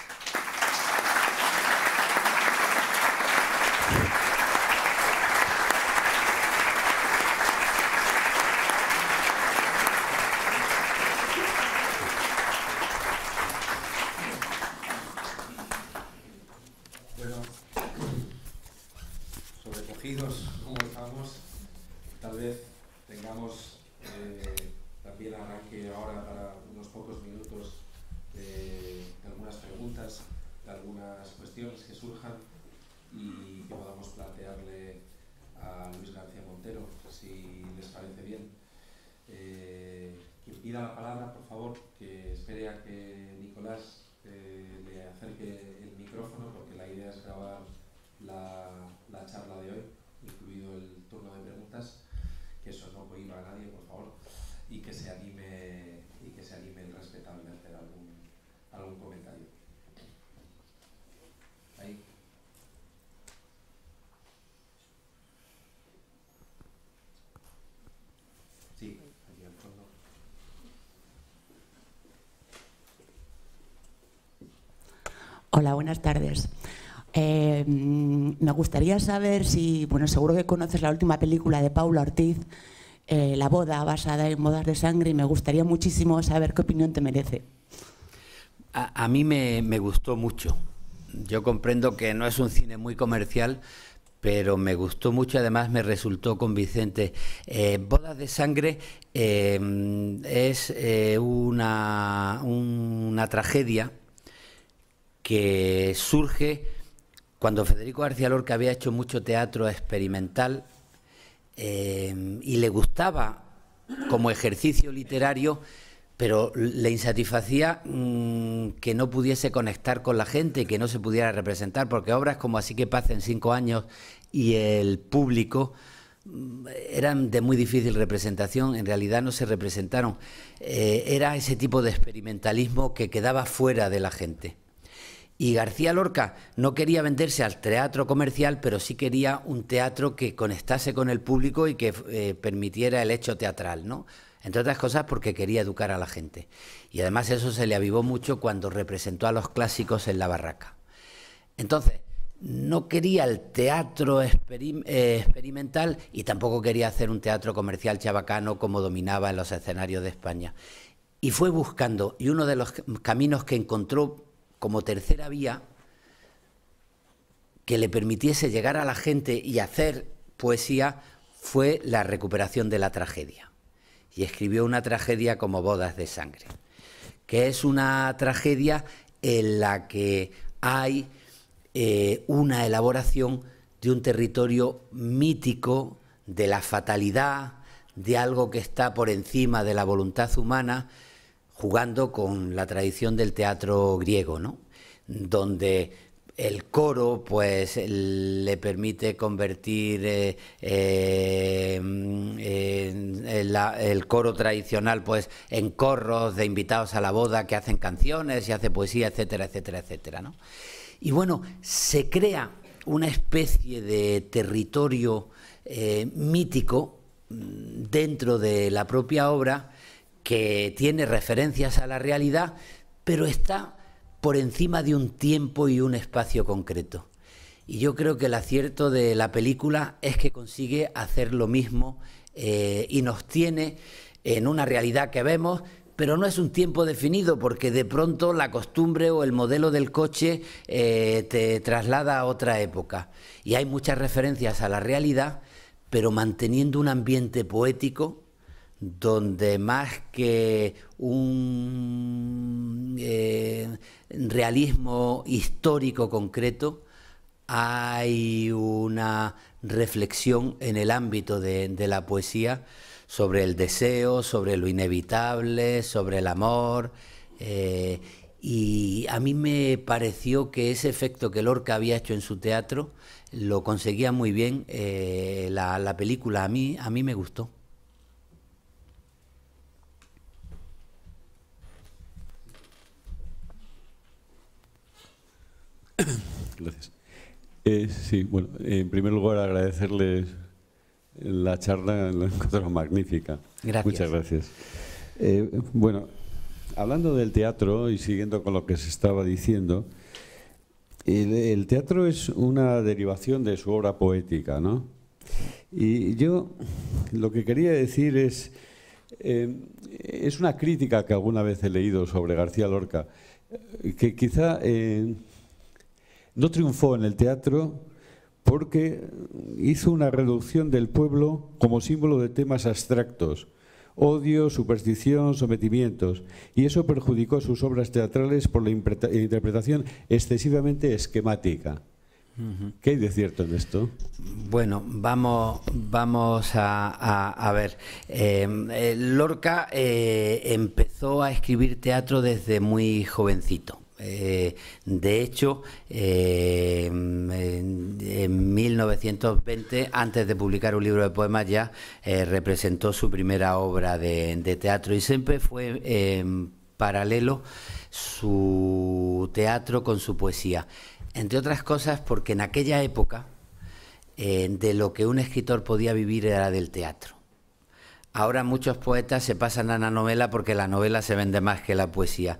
da la palabra, por favor, que espere a que Nicolás eh, le acerque el micrófono, porque la idea es grabar la, charla de hoy, incluido el turno de preguntas, que eso no ir a nadie, por favor, y que se anime, y que se anime el respetable a hacer algún comentario. Hola, buenas tardes. Em, me gustaría saber si, bueno, seguro que conoces la última película de Paula Ortiz, eh, La boda, basada en bodas de sangre, y me gustaría muchísimo saber qué opinión te merece. A, mí me, gustó mucho. Yo comprendo que no es un cine muy comercial, pero me gustó mucho, además me resultó convincente. Eh, bodas de Sangre em, es eh, una, una tragedia que surge cuando Federico García Lorca había hecho mucho teatro experimental eh, y le gustaba como ejercicio literario, pero le insatisfacía mm, que no pudiese conectar con la gente, que no se pudiera representar, porque obras como Así que pasen cinco años y el público mm, eran de muy difícil representación, en realidad no se representaron. Eh, era ese tipo de experimentalismo que quedaba fuera de la gente. Y García Lorca no quería venderse al teatro comercial, pero sí quería un teatro que conectase con el público y que eh, permitiera el hecho teatral, ¿no? Entre otras cosas porque quería educar a la gente. Y además eso se le avivó mucho cuando representó a los clásicos en la barraca. Entonces, no quería el teatro eh, experimental y tampoco quería hacer un teatro comercial chabacano como dominaba en los escenarios de España. Y fue buscando, y uno de los caminos que encontró como tercera vía que le permitiese llegar a la gente y hacer poesía fue la recuperación de la tragedia. Y escribió una tragedia como Bodas de Sangre, que es una tragedia en la que hay eh, una elaboración de un territorio mítico, de la fatalidad, de algo que está por encima de la voluntad humana, jugando con la tradición del teatro griego, ¿no? donde el coro pues le permite convertir eh, eh, mm, eh, el coro tradicional pues en corros de invitados a la boda que hacen canciones y hace poesía etcétera etcétera etcétera y bueno se crea una especie de territorio mítico mm, dentro de la propia obra que tiene referencias a la realidad, pero está por encima de un tiempo y un espacio concreto. Y yo creo que el acierto de la película es que consigue hacer lo mismo eh, y nos tiene en una realidad que vemos, pero no es un tiempo definido porque de pronto la costumbre o el modelo del coche eh, te traslada a otra época. Y hay muchas referencias a la realidad, pero manteniendo un ambiente poético donde más que un eh, realismo histórico concreto, hay una reflexión en el ámbito de, la poesía sobre el deseo, sobre lo inevitable, sobre el amor. Eh, y a mí me pareció que ese efecto que Lorca había hecho en su teatro lo conseguía muy bien eh, la, la película. A mí, a mí me gustó. Gracias. Eh, sí, bueno, en primer lugar agradecerles la charla, la encuentro magnífica. Gracias. Muchas gracias. Eh, bueno, hablando del teatro y siguiendo con lo que se estaba diciendo, el, teatro es una derivación de su obra poética, ¿no? Y yo lo que quería decir es, eh, es una crítica que alguna vez he leído sobre García Lorca, que quizá... No triunfó en el teatro porque hizo una reducción del pueblo como símbolo de temas abstractos, odio, superstición, sometimientos, y eso perjudicó sus obras teatrales por la interpretación excesivamente esquemática. ¿Qué hay de cierto en esto? Bueno, vamos, vamos a, ver. Em, eh, Lorca eh, empezó a escribir teatro desde muy jovencito. Eh, de hecho, eh, en, 1920, antes de publicar un libro de poemas, ya eh, representó su primera obra de, de teatro y siempre fue en paralelo su teatro con su poesía. Entre otras cosas, porque en aquella época de lo que un escritor podía vivir era del teatro. Ahora muchos poetas se pasan a la novela porque la novela se vende más que la poesía.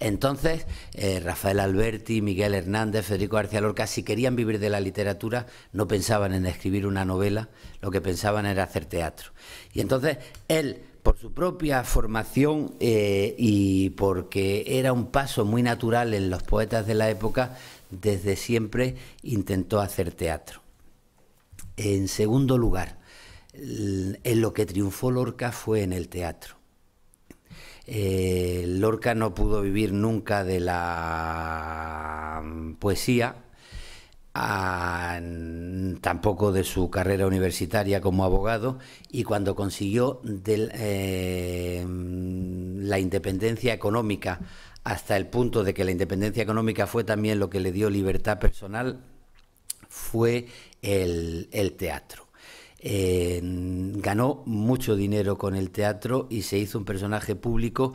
Entonces, eh, Rafael Alberti, Miguel Hernández, Federico García Lorca, si querían vivir de la literatura, no pensaban en escribir una novela, lo que pensaban era hacer teatro. Y entonces, él, por su propia formación eh, y porque era un paso muy natural en los poetas de la época, desde siempre intentó hacer teatro. En segundo lugar, en lo que triunfó Lorca fue en el teatro. Eh, Lorca no pudo vivir nunca de la poesía, tampoco de su carrera universitaria como abogado, y cuando consiguió eh, la independencia económica, hasta el punto de que la independencia económica fue también lo que le dio libertad personal, fue el teatro ganó mucho dinero con el teatro y se hizo un personaje público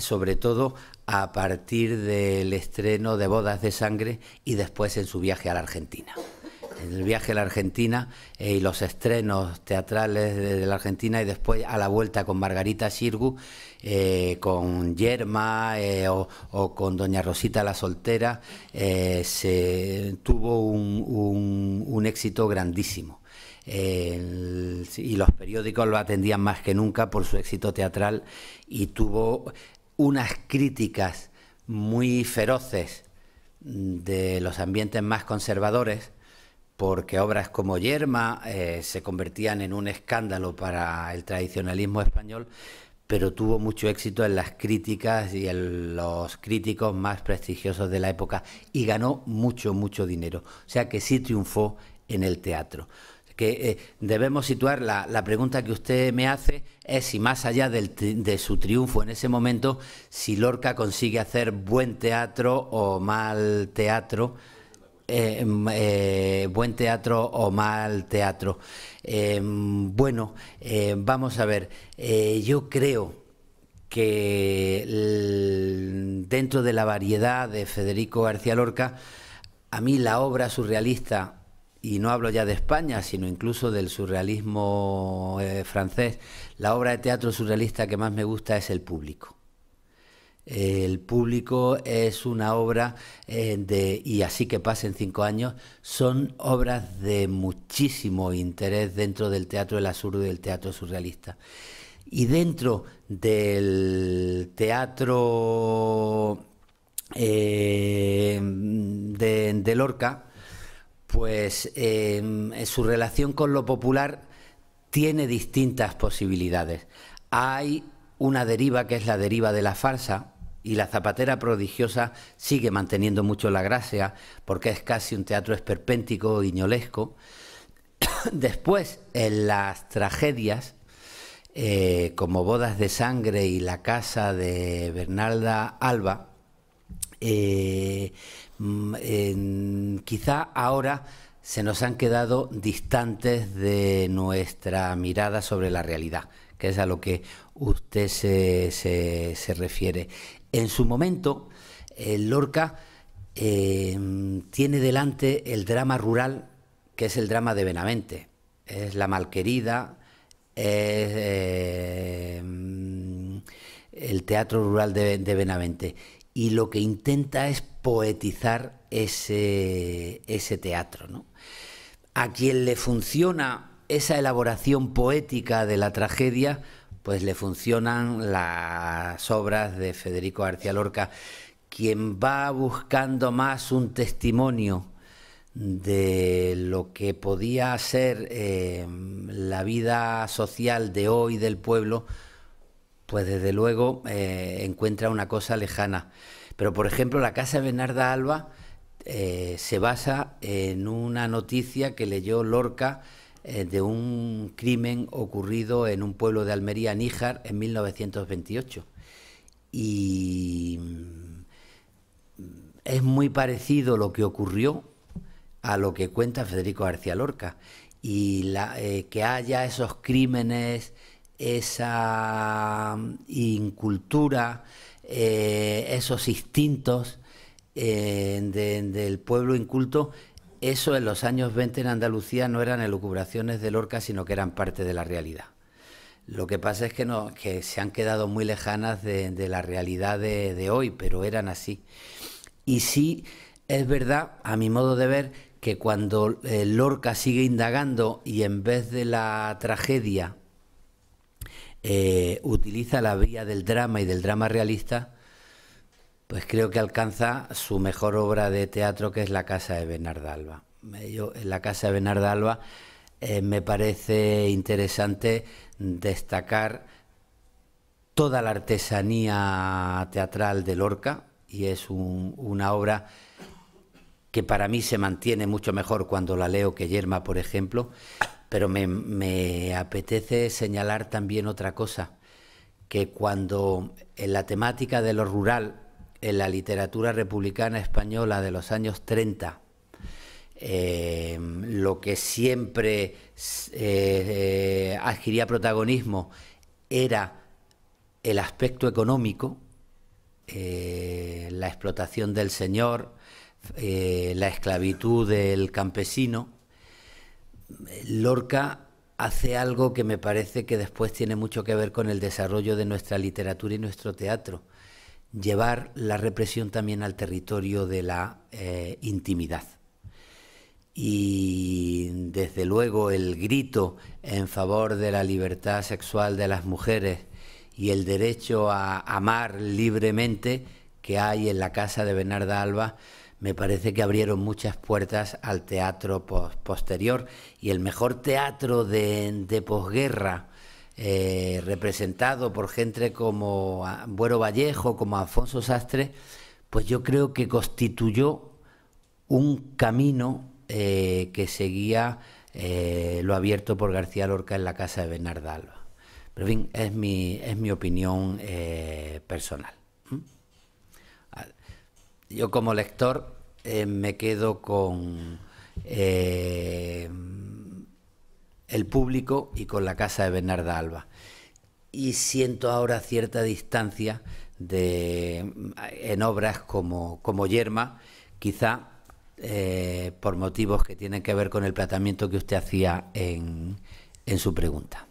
sobre todo a partir del estreno de Bodas de Sangre y después en su viaje a la Argentina. En el viaje a la Argentina eh, y los estrenos teatrales de, la Argentina y después a la vuelta con Margarita Sirgu, eh, con Yerma eh, o, con Doña Rosita la Soltera, se tuvo un éxito grandísimo y los periódicos lo atendían más que nunca por su éxito teatral y tuvo unas críticas muy feroces mm, de los ambientes más conservadores porque obras como Yerma eh, se convertían en un escándalo para el tradicionalismo español, pero tuvo mucho éxito en las críticas y en los críticos más prestigiosos de la época y ganó mucho, mucho dinero. O sea que sí triunfó en el teatro que eh, debemos situar la, pregunta que usted me hace es si más allá de su triunfo en ese momento, si Lorca consigue hacer buen teatro o mal teatro, eh, mm, eh, buen teatro o mal teatro. bueno, vamos a ver, yo creo que dentro de la variedad de Federico García Lorca, a mí la obra surrealista y no hablo ya de España, sino incluso del surrealismo eh, francés, la obra de teatro surrealista que más me gusta es El Público. El Público es una obra eh, de, y así que pasen cinco años, son obras de muchísimo interés dentro del teatro del absurdo y del teatro surrealista. Y dentro del teatro eh, de Lorca, pues em, su relación con lo popular tiene distintas posibilidades. Hay una deriva que es la deriva de la farsa y la zapatera prodigiosa sigue manteniendo mucho la gracia porque es casi un teatro esperpéntico, guiñolesco. Después, en las tragedias, eh, como Bodas de Sangre y La Casa de Bernarda Alba, eh, mm, quizá ahora se nos han quedado distantes de nuestra mirada sobre la realidad, que es a lo que usted se, refiere. En su momento, eh, Lorca eh, tiene delante el drama rural, que es el drama de Benavente. Es la malquerida, es mm, el teatro rural de, de Benavente y lo que intenta es poetizar ese, teatro. A quien le funciona esa elaboración poética de la tragedia, pues le funcionan las obras de Federico García Lorca, quien va buscando más un testimonio de lo que podía ser eh, la vida social de hoy del pueblo, pues desde luego eh, encuentra una cosa lejana. Pero por ejemplo, la casa de Bernarda Alba eh, se basa en una noticia que leyó Lorca eh, de un crimen ocurrido en un pueblo de Almería, Níjar, en 1928. Y mm, es muy parecido lo que ocurrió a lo que cuenta Federico García Lorca. Y que haya esos crímenes esa mm, incultura, eh, esos instintos eh, del pueblo inculto, eso en los años 20 en Andalucía no eran elucubraciones de Lorca, sino que eran parte de la realidad. Lo que pasa es que, no, se han quedado muy lejanas de, la realidad de, hoy, pero eran así. Y sí, es verdad, a mi modo de ver, que cuando eh, Lorca sigue indagando y en vez de la tragedia eh, utiliza la vía del drama y del drama realista, pues creo que alcanza su mejor obra de teatro, que es La Casa de Bernarda en La Casa de Bernarda eh, me parece interesante destacar toda la artesanía teatral de Lorca, y es una obra que para mí se mantiene mucho mejor cuando la leo que Yerma, por ejemplo, pero me, apetece señalar también otra cosa, que cuando en la temática de lo rural, en la literatura republicana española de los años 30, eh, lo que siempre eh, adquiría protagonismo era el aspecto económico, eh, la explotación del señor, la esclavitud del campesino, Lorca hace algo que me parece que después tiene mucho que ver con el desarrollo de nuestra literatura y nuestro teatro, llevar la represión también al territorio de la eh, intimidad. Y desde luego el grito en favor de la libertad sexual de las mujeres y el derecho a amar libremente que hay en la casa de Bernarda Alba, me parece que abrieron muchas puertas al teatro posterior y el mejor teatro de, posguerra eh, representado por gente como Buero Vallejo, como Alfonso Sastre, pues yo creo que constituyó un camino eh, que seguía eh, lo abierto por García Lorca en la casa de Bernarda Alba. Pero en fin, es mi, es mi opinión personal yo como lector eh, me quedo con eh, el público y con la casa de Bernarda Alba. Y siento ahora cierta distancia en obras como, Yerma, quizá eh, por motivos que tienen que ver con el planteamiento que usted hacía en su pregunta.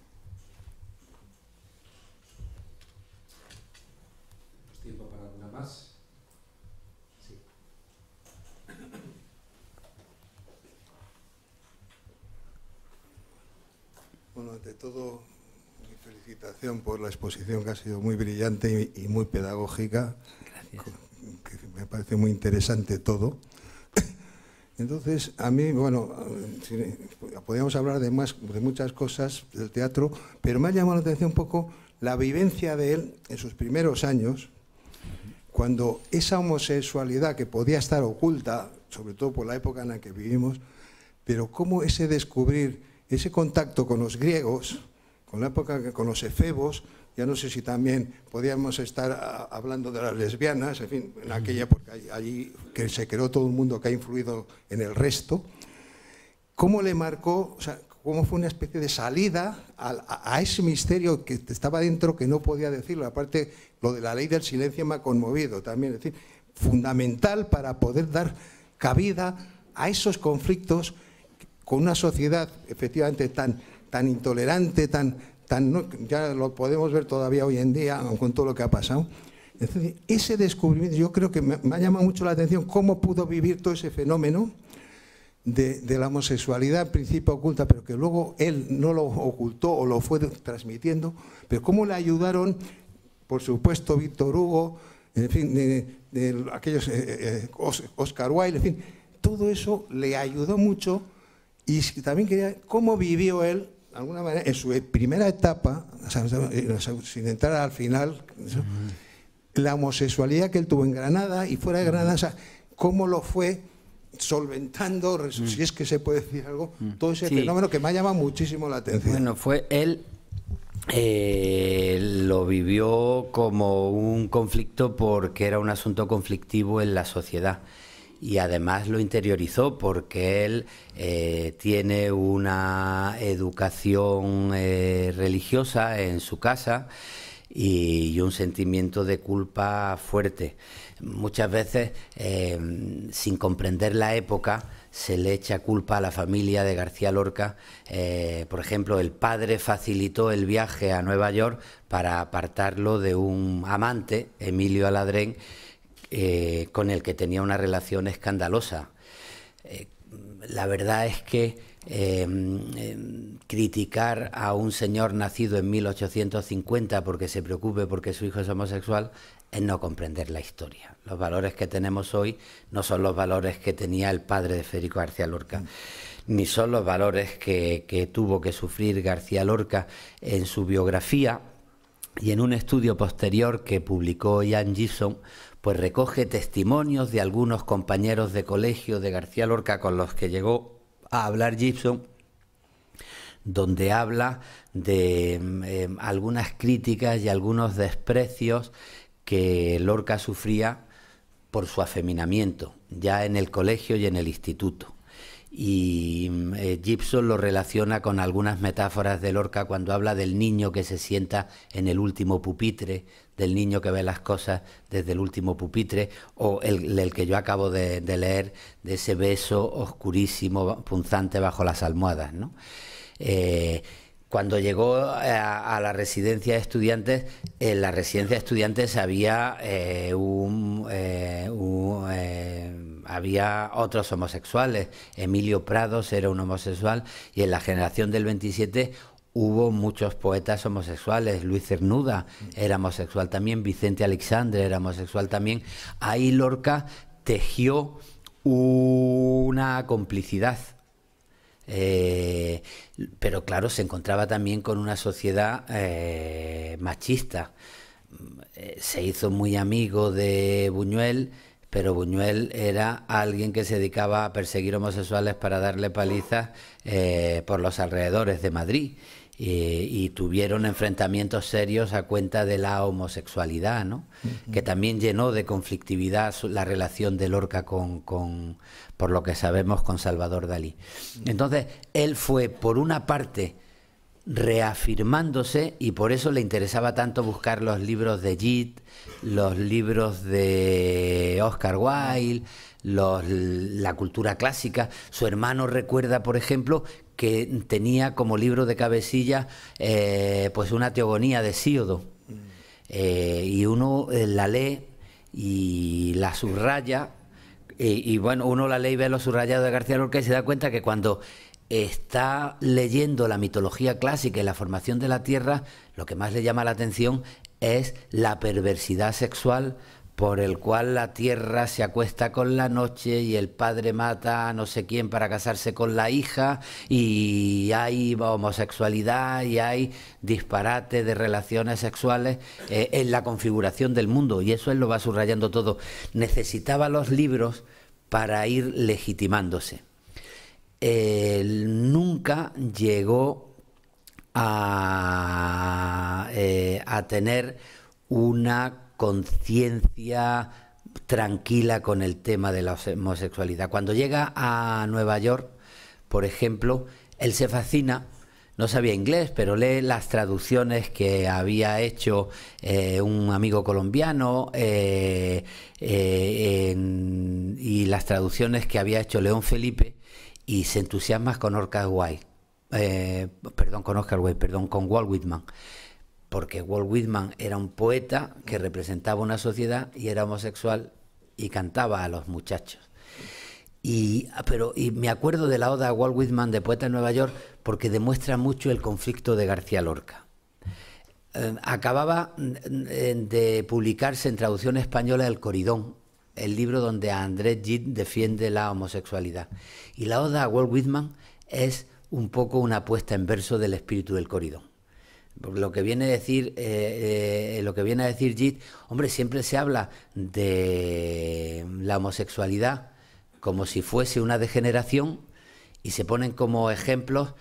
de todo, mi felicitación por la exposición que ha sido muy brillante y, muy pedagógica. me parece muy interesante todo. Entonces, a mí, bueno, podríamos hablar de, más, de muchas cosas del teatro, pero me ha llamado la atención un poco la vivencia de él en sus primeros años, cuando esa homosexualidad que podía estar oculta, sobre todo por la época en la que vivimos, pero cómo ese descubrir ese contacto con los griegos, con la época con los efebos, ya no sé si también podíamos estar ah, hablando de las lesbianas, en fin, aquella porque allí que se creó todo el mundo que ha influido en el resto, ¿cómo le marcó, o sea, cómo fue una especie de salida a, a, ese misterio que estaba dentro que no podía decirlo? Aparte, lo de la ley del silencio me ha conmovido también, es decir, fundamental para poder dar cabida a esos conflictos con una sociedad efectivamente tan, tan intolerante, tan, tan ya lo podemos ver todavía hoy en día con todo lo que ha pasado. ese descubrimiento, yo creo que me, llama mucho la atención cómo pudo vivir todo ese fenómeno de, la homosexualidad, en principio oculta, pero que luego él no lo ocultó o lo fue transmitiendo, pero cómo le ayudaron, por supuesto, Víctor Hugo, en fin, de, aquellos, eh, eh, eh, Oscar Wilde, en fin, todo eso le ayudó mucho y también quería cómo vivió él, de alguna manera, en su primera etapa, sin entrar al final, la homosexualidad que él tuvo en Granada y fuera de Granada, cómo lo fue solventando, si es que se puede decir algo, todo ese fenómeno que me ha llamado muchísimo la atención. Bueno, fue él eh, lo vivió como un conflicto porque era un asunto conflictivo en la sociedad y además lo interiorizó porque él eh, tiene una educación eh, religiosa en su casa y, un sentimiento de culpa fuerte. Muchas veces, eh, sin comprender la época, se le echa culpa a la familia de García Lorca. por ejemplo, el padre facilitó el viaje a Nueva York para apartarlo de un amante, Emilio Aladrén, eh, con el que tenía una relación escandalosa. Eh, la verdad es que em, em, criticar a un señor nacido en 1850 porque se preocupe porque su hijo es homosexual es no comprender la historia. Los valores que tenemos hoy no son los valores que tenía el padre de Federico García Lorca, mm. ni son los valores que, que tuvo que sufrir García Lorca en su biografía y en un estudio posterior que publicó Ian Gibson pues recoge testimonios de algunos compañeros de colegio de García Lorca con los que llegó a hablar Gibson, donde habla de em, em, algunas críticas y algunos desprecios que Lorca sufría por su afeminamiento, ya en el colegio y en el instituto. Y em, eh, Gibson lo relaciona con algunas metáforas de Lorca cuando habla del niño que se sienta en el último pupitre del niño que ve las cosas desde el último pupitre, o el, que yo acabo de, leer, de ese beso oscurísimo, punzante bajo las almohadas. ¿no? Eh, cuando llegó a, la residencia de estudiantes, en la residencia de estudiantes había, eh, eh, había otros homosexuales. Emilio Prados era un homosexual y en la generación del 27 hubo muchos poetas homosexuales, Luis Cernuda era homosexual también, Vicente Alexandre era homosexual también. Ahí Lorca tejió una complicidad. Eh, pero claro, se encontraba también con una sociedad eh, machista. Eh, se hizo muy amigo de Buñuel, pero Buñuel era alguien que se dedicaba a perseguir homosexuales para darle palizas por los alrededores de Madrid. Eh, y tuvieron enfrentamientos serios a cuenta de la homosexualidad, ¿no? que también llenó de conflictividad la relación de Lorca con, por lo que sabemos, con Salvador Dalí. Entonces, él fue, por una parte, reafirmándose y por eso le interesaba tanto buscar los libros de Jit, los libros de Oscar Wilde, la cultura clásica. Su hermano recuerda, por ejemplo, que tenía como libro de cabecilla eh, pues una teogonía de Síodo. Mm. Eh, y uno eh, la lee y la subraya, y, bueno, uno la lee y ve lo subrayado de García Lorca y se da cuenta que cuando está leyendo la mitología clásica y la formación de la Tierra, lo que más le llama la atención es la perversidad sexual por el cual la tierra se acuesta con la noche y el padre mata a no sé quién para casarse con la hija y hay homosexualidad y hay disparate de relaciones sexuales eh, en la configuración del mundo y eso él lo va subrayando todo. Necesitaba los libros para ir legitimándose. Él nunca llegó a, eh, a tener una conciencia tranquila con el tema de la homosexualidad. Cuando llega a Nueva York, por ejemplo, él se fascina, no sabía inglés, pero lee las traducciones que había hecho eh, un amigo colombiano eh, eh, y las traducciones que había hecho León Felipe y se entusiasma con Orca White, perdón, con Oscar Wilde, perdón, con Walt Whitman porque Walt Whitman era un poeta que representaba una sociedad y era homosexual y cantaba a los muchachos. Y, pero, y me acuerdo de la oda a Walt Whitman de Poeta en Nueva York porque demuestra mucho el conflicto de García Lorca. Eh, acababa mm, eh, de publicarse en traducción española El Coridón, el libro donde Andrés Gide defiende la homosexualidad. Y la oda a Walt Whitman es un poco una puesta en verso del espíritu del Coridón. Lo que viene a decir, eh, eh, lo que viene a decir Jit, hombre, siempre se habla de la homosexualidad como si fuese una degeneración y se ponen como ejemplos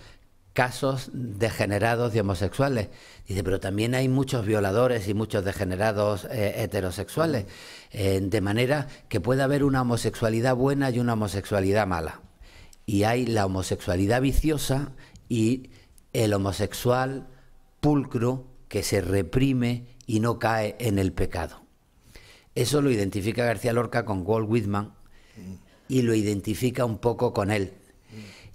casos degenerados de homosexuales. Dice, pero también hay muchos violadores y muchos degenerados eh, heterosexuales, de manera que puede haber una homosexualidad buena y una homosexualidad mala. Y hay la homosexualidad viciosa y el homosexual pulcro que se reprime y no cae en el pecado. Eso lo identifica García Lorca con Walt Whitman y lo identifica un poco con él.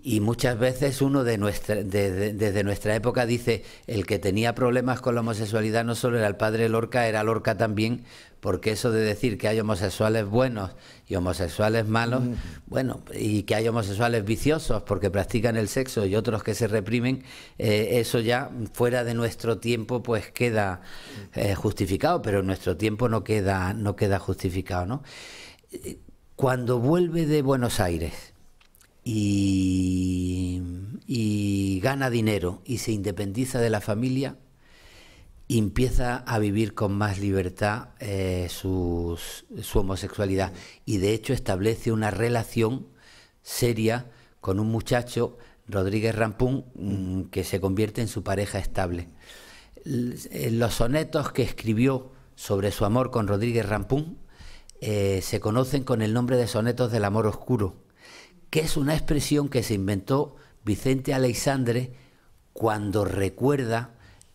Y muchas veces uno de desde nuestra época dice, el que tenía problemas con la homosexualidad no solo era el padre Lorca, era Lorca también, porque eso de decir que hay homosexuales buenos y homosexuales malos, bueno, y que hay homosexuales viciosos porque practican el sexo y otros que se reprimen, eh, eso ya fuera de nuestro tiempo pues queda eh, justificado, pero en nuestro tiempo no queda, no queda justificado, ¿no? Eh, cuando vuelve de Buenos Aires, y, gana dinero y se independiza de la familia, empieza a vivir con más libertad eh, su homosexualidad y de hecho establece una relación seria con un muchacho, Rodríguez Rampún, mm, que se convierte en su pareja estable. Eh, los sonetos que escribió sobre su amor con Rodríguez Rampún eh, se conocen con el nombre de sonetos del amor oscuro que es una expresión que se inventó Vicente Aleixandre cuando recuerda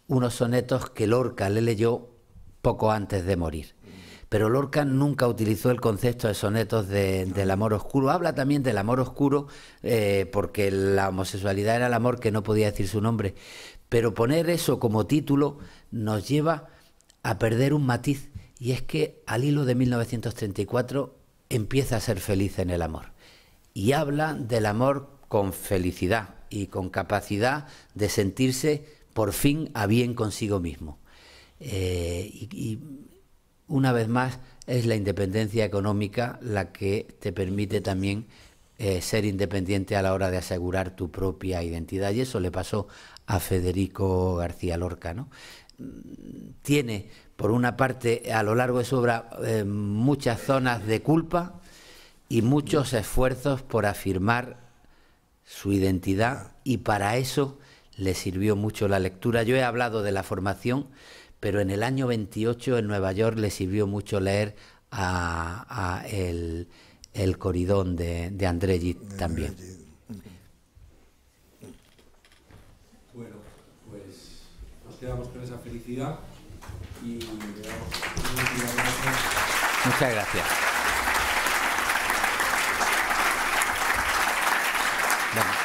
unos sonetos que Lorca le leyó poco antes de morir. Pero Lorca nunca utilizó el concepto de sonetos del amor oscuro. Habla también del amor oscuro eh, porque la homosexualidad era el amor que no podía decir su nombre. Pero poner eso como título nos lleva a perder un matiz y es que al hilo de 1934 empieza a ser feliz en el amor y habla del amor con felicidad y con capacidad de sentirse por fin a bien consigo mismo. Eh, y, una vez más es la independencia económica la que te permite también eh, ser independiente a la hora de asegurar tu propia identidad. Y eso le pasó a Federico García Lorca. ¿no? Tiene, por una parte, a lo largo de su obra, eh, muchas zonas de culpa, y muchos esfuerzos por afirmar su identidad y para eso le sirvió mucho la lectura. Yo he hablado de la formación, pero en el año 28 en Nueva York le sirvió mucho leer a, el, el, Coridón de, de André también. Bueno, pues nos quedamos con esa felicidad y le damos Muchas gracias. Thank